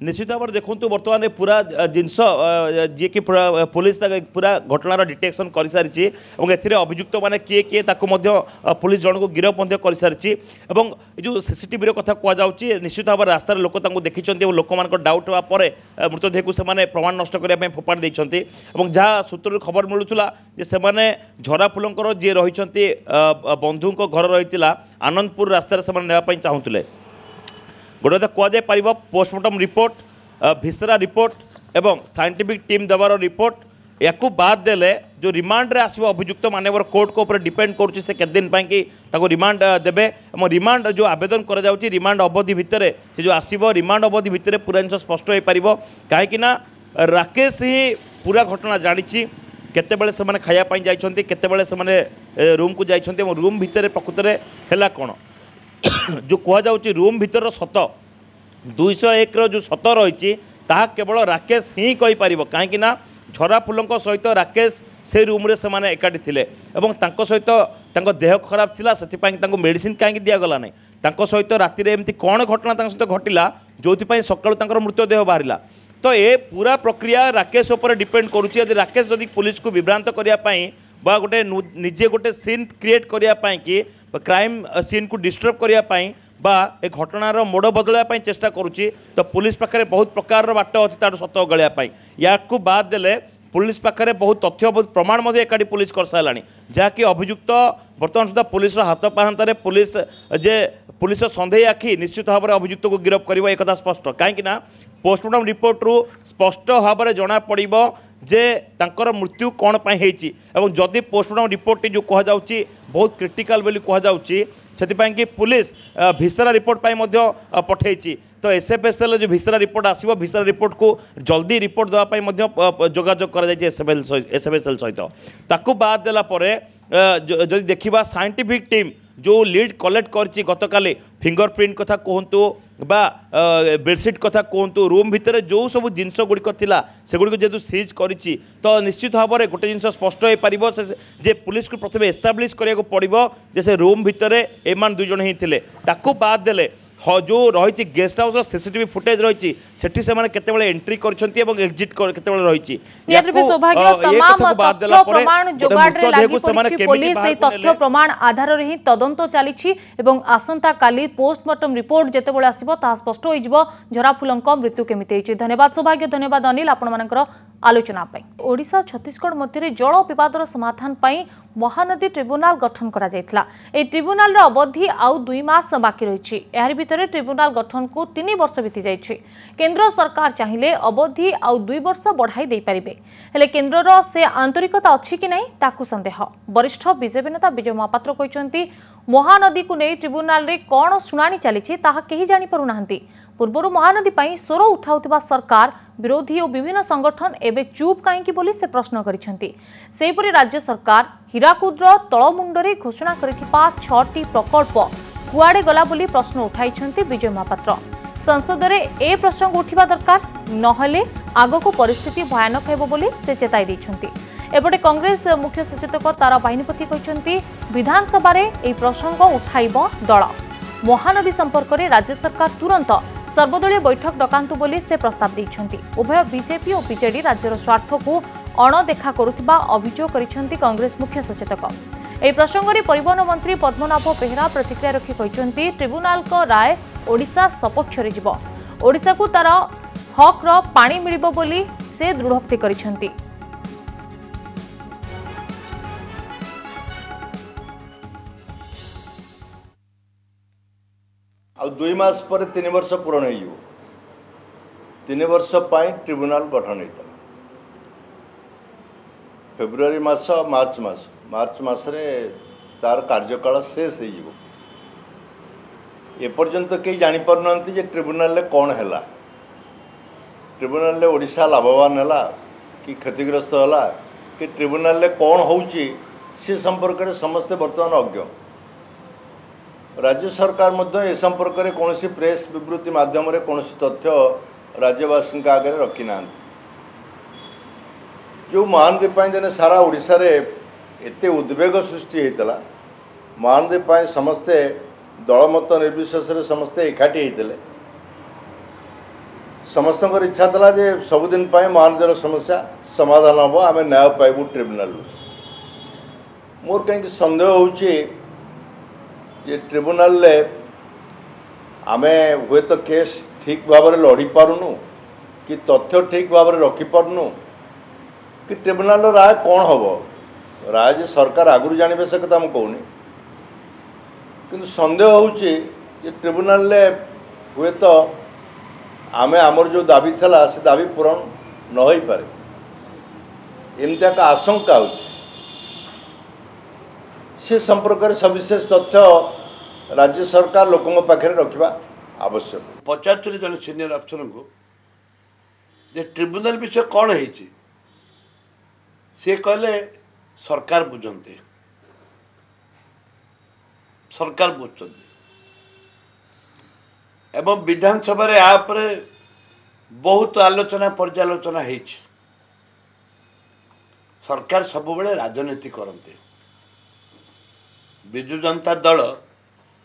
C: নিশ্চিত ভাবে দেখুন বর্তমান পুরা জিনিস যিকি পুরা পুলিশ পুরা ঘটনার ডিটেকশন করে সারিছে এবং এতে অভিযুক্ত মানে কি কি তাকে পুলিশ জনক গিরফ করে সারিছে এবং এই যে সিসিটিভির কথা কুযাচ্ছে নিশ্চিত ভাবে রাস্তার লোক তাকে দেখিছেন এবং লোক ডাউট হওয়া পরে মৃতদেহকে সে প্রমাণ নষ্ট করা ফোপাড়ি দিয়েছেন এবং যা সূত্রর খবর মিলুলা যে সে ঝরা ফুলঙ্কর যে রয়েছেন বন্ধুঙ্ ঘর রয়েছে আনন্দপুর রাস্তায় সে নেওয়া চাহুলে ଗୋଟେ କଥା କୁହାଯାଇପାରିବ ପୋଷ୍ଟମର୍ଟମ୍ ରିପୋର୍ଟ ଭିସରା ରିପୋର୍ଟ ଏବଂ ସାଇଣ୍ଟିଫିକ୍ ଟିମ୍ ଦେବାର ରିପୋର୍ଟ ୟାକୁ ବାଦ୍ ଦେଲେ ଯେଉଁ ରିମାଣ୍ଡରେ ଆସିବ ଅଭିଯୁକ୍ତ ମାନ୍ୟବର କୋର୍ଟଙ୍କ ଉପରେ ଡିପେଣ୍ଡ କରୁଛି ସେ କେତେ ଦିନ ପାଇଁକି ତାକୁ ରିମାଣ୍ଡ ଦେବେ ଏବଂ ରିମାଣ୍ଡ ଯେଉଁ ଆବେଦନ କରାଯାଉଛି ରିମାଣ୍ଡ ଅବଧି ଭିତରେ ସେ ଯେଉଁ ଆସିବ ରିମାଣ୍ଡ ଅବଧି ଭିତରେ ପୁରା ଜିନିଷ ସ୍ପଷ୍ଟ ହୋଇପାରିବ କାହିଁକିନା ରାକେଶ ହିଁ ପୁରା ଘଟଣା ଜାଣିଛି କେତେବେଳେ ସେମାନେ ଖାଇବା ପାଇଁ ଯାଇଛନ୍ତି କେତେବେଳେ ସେମାନେ ରୁମ୍କୁ ଯାଇଛନ୍ତି ଏବଂ ରୁମ୍ ଭିତରେ ପ୍ରକୃତରେ ହେଲା କ'ଣ ଯେଉଁ କୁହାଯାଉଛି ରୁମ୍ ଭିତରର ସତ ଦୁଇଶହ ଏକର ଯେଉଁ ସତ ରହିଛି ତାହା କେବଳ ରାକେଶ ହିଁ କହିପାରିବ କାହିଁକି ନା ଝରା ସହିତ ରାକେଶ ସେ ରୁମ୍ରେ ସେମାନେ ଏକାଠି ଥିଲେ ଏବଂ ତାଙ୍କ ସହିତ ତାଙ୍କ ଦେହ ଖରାପ ଥିଲା ସେଥିପାଇଁ ତାଙ୍କୁ ମେଡ଼ିସିନ୍ କାହିଁକି ଦିଆଗଲା ନାହିଁ ତାଙ୍କ ସହିତ ରାତିରେ ଏମିତି କ'ଣ ଘଟଣା ତାଙ୍କ ସହିତ ଘଟିଲା ଯେଉଁଥିପାଇଁ ସକାଳୁ ତାଙ୍କର ମୃତଦେହ ବାହାରିଲା ତ ଏ ପୁରା ପ୍ରକ୍ରିୟା ରାକେଶ ଉପରେ ଡିପେଣ୍ଡ କରୁଛି ଯଦି ରାକେଶ ଯଦି ପୋଲିସକୁ ବିଭ୍ରାନ୍ତ କରିବା ପାଇଁ বা ଗୋଟେ ନିଜେ ଗୋଟେ ସିନ୍ କ୍ରିଏଟ୍ କରିବା ପାଇଁ କି କ୍ରାଇମ୍ ସିନ୍କୁ ଡିଷ୍ଟର୍ବ କରିବା ପାଇଁ বা ଏ ଘଟଣାର ମୋଡ଼ ବଦଳାଇବା ପାଇଁ ଚେଷ୍ଟା କରୁଛି ତ ପୋଲିସ ପାଖରେ ବହୁତ ପ୍ରକାରର ବାଟ ଅଛି ତା'ର ସତ ଓଗାଳିବା ପାଇଁ ୟାକୁ ବାଦ ଦେଲେ ପୋଲିସ ପାଖରେ ବହୁତ ତଥ୍ୟ ବହୁତ ପ୍ରମାଣ ମଧ୍ୟ ଏକାଠି ପୋଲିସ କରିସାରିଲାଣି ଯାହାକି ଅଭିଯୁକ୍ତ ବର୍ତ୍ତମାନ ସୁଦ୍ଧା ପୋଲିସର ହାତ ପାହାନ୍ତାରେ ପୋଲିସ ଯେ ପୋଲିସର ସନ୍ଦେହୀ ଆଖି ନିଶ୍ଚିତ ଭାବରେ ଅଭିଯୁକ୍ତକୁ ଗିରଫ କରିବ ଏକଥା ସ୍ପଷ୍ଟ କାହିଁକିନା ପୋଷ୍ଟମର୍ଟମ୍ ରିପୋର୍ଟରୁ ସ୍ପଷ୍ଟ ଭାବରେ ଜଣାପଡ଼ିବ ଯେ ତାଙ୍କର ମୃତ୍ୟୁ କ'ଣ ପାଇଁ ହେଇଛି ଏବଂ ଯଦି ପୋଷ୍ଟମର୍ଟମ୍ ରିପୋର୍ଟଟି ଯେଉଁ କୁହାଯାଉଛି ବହୁତ କ୍ରିଟିକାଲ୍ ବୋଲି କୁହାଯାଉଛି ସେଥିପାଇଁକି ପୁଲିସ୍ ଭିସରା ରିପୋର୍ଟ ପାଇଁ ମଧ୍ୟ ପଠାଇଛି ତ ଏସ୍ଏଫ୍ଏସ୍ଏଲ୍ର ଯେଉଁ ଭିସରା ରିପୋର୍ଟ ଆସିବ ଭିସରା ରିପୋର୍ଟକୁ ଜଲ୍ଦି ରିପୋର୍ଟ ଦେବା ପାଇଁ ମଧ୍ୟ ଯୋଗାଯୋଗ କରାଯାଇଛି ଏସ୍ଏଫ୍ଏଲ୍ ଏସ୍ଏଫ୍ଏସ୍ଏଲ୍ ସହିତ ତାକୁ ବାଦ୍ ଦେଲା ପରେ ଯଦି ଦେଖିବା ସାଇଣ୍ଟିଫିକ୍ ଟିମ୍ जो लिड कलेक्ट कर गत गतकाले फिंगरप्रिंट कथा कहतु बा बेडसीट कथा कहतु रूम भितर जो सब जिनस गुड़िक सेगुड़ी जेहतु सीज कर तो निश्चित भाव में गोटे जिन स्पष्ट हो पार जे पुलिस को प्रथम एस्टाब्लीश करा पड़ो जे से रूम भितर एम दुईज ही थे बाद जो रही गेस्ट हाउस सीसीटीवी फुटेज रही केतबे एंट्री करछंती एवं एग्जिट केतबे रही পুলিশ এই তথ্য
A: প্রমাণ আধারে হি তদন্ত চালিছি এবং আসন্তা কালি পোস্টমর্টম রিপোর্ট যেতবে আসব তাহা স্পষ্ট হয়ে যাব ঝরাফুলঙ্ মৃত্যু কেমিতি হয়েছে ধন্যবাদ সৌভাগ্য ধন্যবাদ অনিল আপনার আলোচনা ওড়শা ছত্তিশগড় মধ্যে জল বিবাদর সমাধান মহানদী ট্রিব্যুনাল গঠন করা এই ট্রিব্যুনালর অবধি আউ দুই মাস বাকি রয়েছে এর ভিতরে ট্রিব্যুনাল গঠনকু তিন বর্ষ বিতি যাই কেন্দ্র সরকার চাইলে অবধি আউ দুই বর্ষ বড়াই দিয়ে হলে কেন্দ্রর সে আন্তরিকতা অছি না তাকু সন্দেহ বরিষ্ঠ বিজেপি নেতা বিজয় মহাপাত্র কিন্তু মহানদী ট্রিব্যুনাল কণ শুনানি চালছে তাহা কেহি জাঁপারু না ପୂର୍ବରୁ ମହାନଦୀ ପାଇଁ ସ୍ୱର ଉଠାଉଥିବା ସରକାର ବିରୋଧୀ ଓ ବିଭିନ୍ନ ସଂଗଠନ ଏବେ ଚୁପ୍ କାହିଁକି ବୋଲି ସେ ପ୍ରଶ୍ନ କରିଛନ୍ତି ସେହିପରି ରାଜ୍ୟ ସରକାର ହୀରାକୁଦର ତଳମୁଣ୍ଡରେ ଘୋଷଣା କରିଥିବା ଛଅଟି ପ୍ରକଳ୍ପ କୁଆଡ଼େ ଗଲା ବୋଲି ପ୍ରଶ୍ନ ଉଠାଇଛନ୍ତି ବିଜୟ ମହାପାତ୍ର ସଂସଦରେ ଏ ପ୍ରସଙ୍ଗ ଉଠିବା ଦରକାର ନହେଲେ ଆଗକୁ ପରିସ୍ଥିତି ଭୟାନକ ହେବ ବୋଲି ସେ ଚେତାଇ ଦେଇଛନ୍ତି ଏପଟେ କଂଗ୍ରେସ ମୁଖ୍ୟ ସଚେତକ ତାରା ବାହିନୀପତି କହିଛନ୍ତି ବିଧାନସଭାରେ ଏହି ପ୍ରସଙ୍ଗ ଉଠାଇବ ଦଳ মহানদী সম্পর্কের রাজ্য সরকার তুরন্ত সর্বদলীয় বৈঠক ডকাত বলে সে প্রস্তাব দিয়েছেন উভয় বিজেপি ও বিজেডি রাজ্যের স্বার্থক অণদেখা করুবা অভিযোগ করেছেন কংগ্রেস মুখ্য সচেতক এই প্রসঙ্গে পরিবহন মন্ত্রী পদ্মনাভ বেহরা প্রতিক্রিয়া রক্ষি কিন্তু ট্রিব্যুনাল রায় ওড়শা সপক্ষে যাব ওড়শাকু তার হক্র পাণি মিলব বলে সে দৃঢ়োক্তি করেছেন
D: ଆଉ ଦୁଇ ମାସ ପରେ ତିନି ବର୍ଷ ପୂରଣ ହୋଇଯିବ ତିନି ବର୍ଷ ପାଇଁ ଟ୍ରିବ୍ୟୁନାଲ୍ ଗଠନ ହୋଇଥିଲା ଫେବୃଆରୀ ମାସ ମାର୍ଚ୍ଚ ମାସ ମାର୍ଚ୍ଚ ମାସରେ ତାର କାର୍ଯ୍ୟକାଳ ଶେଷ ହୋଇଯିବ ଏପର୍ଯ୍ୟନ୍ତ କେହି ଜାଣିପାରୁନାହାନ୍ତି ଯେ ଟ୍ରିବ୍ୟୁନାଲରେ କ'ଣ ହେଲା ଟ୍ରିବ୍ୟୁନାଲରେ ଓଡ଼ିଶା ଲାଭବାନ ହେଲା କି କ୍ଷତିଗ୍ରସ୍ତ ହେଲା କି ଟ୍ରିବ୍ୟୁନାଲରେ କ'ଣ ହେଉଛି ସେ ସମ୍ପର୍କରେ ସମସ୍ତେ ବର୍ତ୍ତମାନ ଅଜ୍ଞ ରାଜ୍ୟ ସରକାର ମଧ୍ୟ ଏ ସମ୍ପର୍କରେ କୌଣସି ପ୍ରେସ୍ ବିବୃତ୍ତି ମାଧ୍ୟମରେ କୌଣସି ତଥ୍ୟ ରାଜ୍ୟବାସୀଙ୍କ ଆଗରେ ରଖିନାହାନ୍ତି ଯେଉଁ ମହାନଦୀ ପାଇଁ ଦିନେ ସାରା ଓଡ଼ିଶାରେ ଏତେ ଉଦ୍ବେଗ ସୃଷ୍ଟି ହୋଇଥିଲା ମହାନଦୀ ପାଇଁ ସମସ୍ତେ ଦଳମତ ନିର୍ବିଶେଷରେ ସମସ୍ତେ ଏକାଠି ହୋଇଥିଲେ ସମସ୍ତଙ୍କର ଇଚ୍ଛା ଥିଲା ଯେ ସବୁଦିନ ପାଇଁ ମହାନଦୀର ସମସ୍ୟା ସମାଧାନ ହେବ ଆମେ ନ୍ୟାୟ ପାଇବୁ ଟ୍ରିବ୍ୟୁନାଲ୍ରୁ ମୋର କାହିଁକି ସନ୍ଦେହ ହେଉଛି જે ટ્રિબ્યુનલને ଆମେ ହୁଏତ କେସ୍ ଠିକ୍ ଭାବରେ ଲଢ଼ିପାରୁନୁ କି ତଥ୍ୟ ଠିକ୍ ଭାବରେ ରଖିପାରୁନୁ କି ଟ୍ରିବ୍ୟୁନାଲ୍ର ରାୟ କ'ଣ ହେବ ରାୟ ଯେ ସରକାର ଆଗରୁ ଜାଣିବେ ସେ କଥା ମୁଁ କହୁନି କିନ୍ତୁ ସନ୍ଦେହ ହେଉଛି ଯେ ଟ୍ରିବ୍ୟୁନାଲ୍ରେ ହୁଏତ ଆମେ ଆମର ଯେଉଁ ଦାବି ଥିଲା ସେ ଦାବି ପୂରଣ ନ ହୋଇପାରେ ଏମିତି ଏକ ଆଶଙ୍କା ହେଉଛି ସେ ସମ୍ପର୍କରେ ସବିଶେଷ ତଥ୍ୟ ରାଜ୍ୟ ସରକାର ଲୋକଙ୍କ ପାଖରେ ରଖିବା ଆବଶ୍ୟକ ପଚାରୁଥିଲି ଜଣେ
E: ସିନିୟର ଅଫିସରଙ୍କୁ ଯେ ଟ୍ରିବ୍ୟୁନାଲ ବିଷୟ କ'ଣ ହେଇଛି ସେ କହିଲେ ସରକାର ବୁଝନ୍ତି ସରକାର ବୁଝୁଛନ୍ତି ଏବଂ ବିଧାନସଭାରେ ଏହା ଉପରେ ବହୁତ ଆଲୋଚନା ପର୍ଯ୍ୟାଲୋଚନା ହେଇଛି ସରକାର ସବୁବେଳେ ରାଜନୀତି କରନ୍ତି ବିଜୁ ଜନତା ଦଳ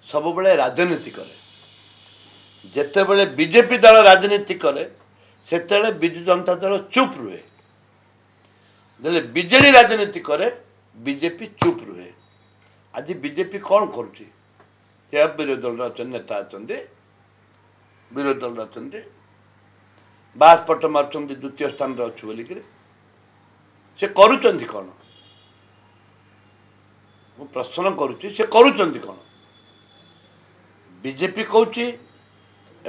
E: ସବୁବେଳେ ରାଜନୀତି କରେ ଯେତେବେଳେ ବିଜେପି ଦଳ ରାଜନୀତି କରେ ସେତେବେଳେ ବିଜୁ ଜନତା ଦଳ ଚୁପ୍ ରୁହେ ଯେତେବେଳେ ବିଜେଡ଼ି ରାଜନୀତି କରେ ବିଜେପି ଚୁପ୍ ରୁହେ ଆଜି ବିଜେପି କ'ଣ କରୁଛି ସେ ବିରୋଧୀ ଦଳର ଅଛନ୍ତି ନେତା ଅଛନ୍ତି ବିରୋଧୀ ଦଳର ଅଛନ୍ତି ବାସ୍ ପଟ ମାରୁଛନ୍ତି ଦ୍ୱିତୀୟ ସ୍ଥାନରେ ଅଛୁ ବୋଲିକିରି ସେ କରୁଛନ୍ତି କ'ଣ ମୁଁ ପ୍ରଶ୍ନ କରୁଛି ସେ କରୁଛନ୍ତି କ'ଣ ବିଜେପି କହୁଛି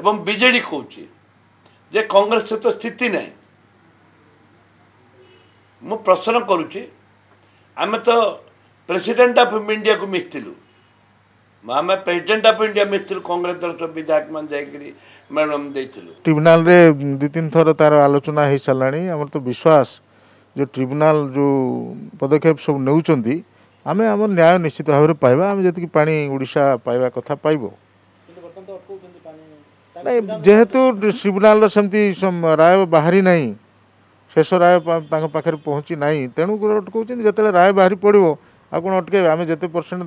E: ଏବଂ ବିଜେଡ଼ି କହୁଛି ଯେ କଂଗ୍ରେସ ସହିତ ସ୍ଥିତି ନାହିଁ ମୁଁ ପ୍ରଶ୍ନ କରୁଛି ଆମେ ତ ପ୍ରେସିଡେଣ୍ଟ ଅଫ୍ ଇଣ୍ଡିଆକୁ ମିଶିଥିଲୁ ଆମେ ପ୍ରେସିଡେଣ୍ଟ ଅଫ୍ ଇଣ୍ଡିଆ ମିଶିଥିଲୁ କଂଗ୍ରେସ ଦଳ ସବୁ ବିଧାୟକମାନେ ଯାଇକରି ମ୍ୟାଡ଼ାମ୍ ଦେଇଥିଲୁ
D: ଟ୍ରିବ୍ୟୁନାଲ୍ରେ ଦୁଇ ତିନି ଥର ତା'ର ଆଲୋଚନା ହେଇସାରିଲାଣି ଆମର ତ ବିଶ୍ୱାସ ଯେଉଁ ଟ୍ରିବ୍ୟୁନାଲ୍ ଯେଉଁ ପଦକ୍ଷେପ ସବୁ ନେଉଛନ୍ତି ଆମେ ଆମ ନ୍ୟାୟ ନିଶ୍ଚିତ ଭାବରେ ପାଇବା ଆମେ ଯେତିକି ପାଣି ଓଡ଼ିଶା ପାଇବା କଥା ପାଇବୁ ନାଇଁ ଯେହେତୁ ଟ୍ରିବ୍ୟୁନାଲ୍ର ସେମିତି ରାୟ ବାହାରି ନାହିଁ ଶେଷ ରାୟ ତାଙ୍କ ପାଖରେ ପହଞ୍ଚି ନାହିଁ ତେଣୁ କହୁଛନ୍ତି ଯେତେବେଳେ ରାୟ ବାହାରି ପଡ଼ିବ ଆଉ କ'ଣ ଅଟକାଇବେ ଆମେ ଯେତେ ପରସେଣ୍ଟ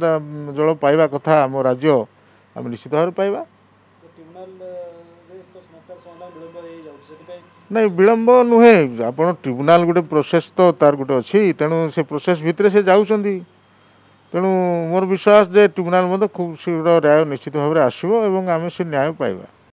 D: ଜଳ ପାଇବା କଥା ଆମ ରାଜ୍ୟ ଆମେ ନିଶ୍ଚିତ ଭାବରେ ପାଇବା ନାଇଁ ବିଳମ୍ବ ନୁହେଁ ଆପଣ ଟ୍ରିବ୍ୟୁନାଲ୍ ଗୋଟେ ପ୍ରୋସେସ୍ ତ ତାର ଗୋଟେ ଅଛି ତେଣୁ ସେ ପ୍ରୋସେସ୍ ଭିତରେ ସେ ଯାଉଛନ୍ତି ତେଣୁ ମୋର ବିଶ୍ୱାସ ଯେ ଟ୍ରିବ୍ୟୁନାଲ୍ ମଧ୍ୟ ଖୁବ୍ ଶୀଘ୍ର ରାୟ ନିଶ୍ଚିତ ଭାବରେ ଆସିବ ଏବଂ ଆମେ ସେ ନ୍ୟାୟ ପାଇବା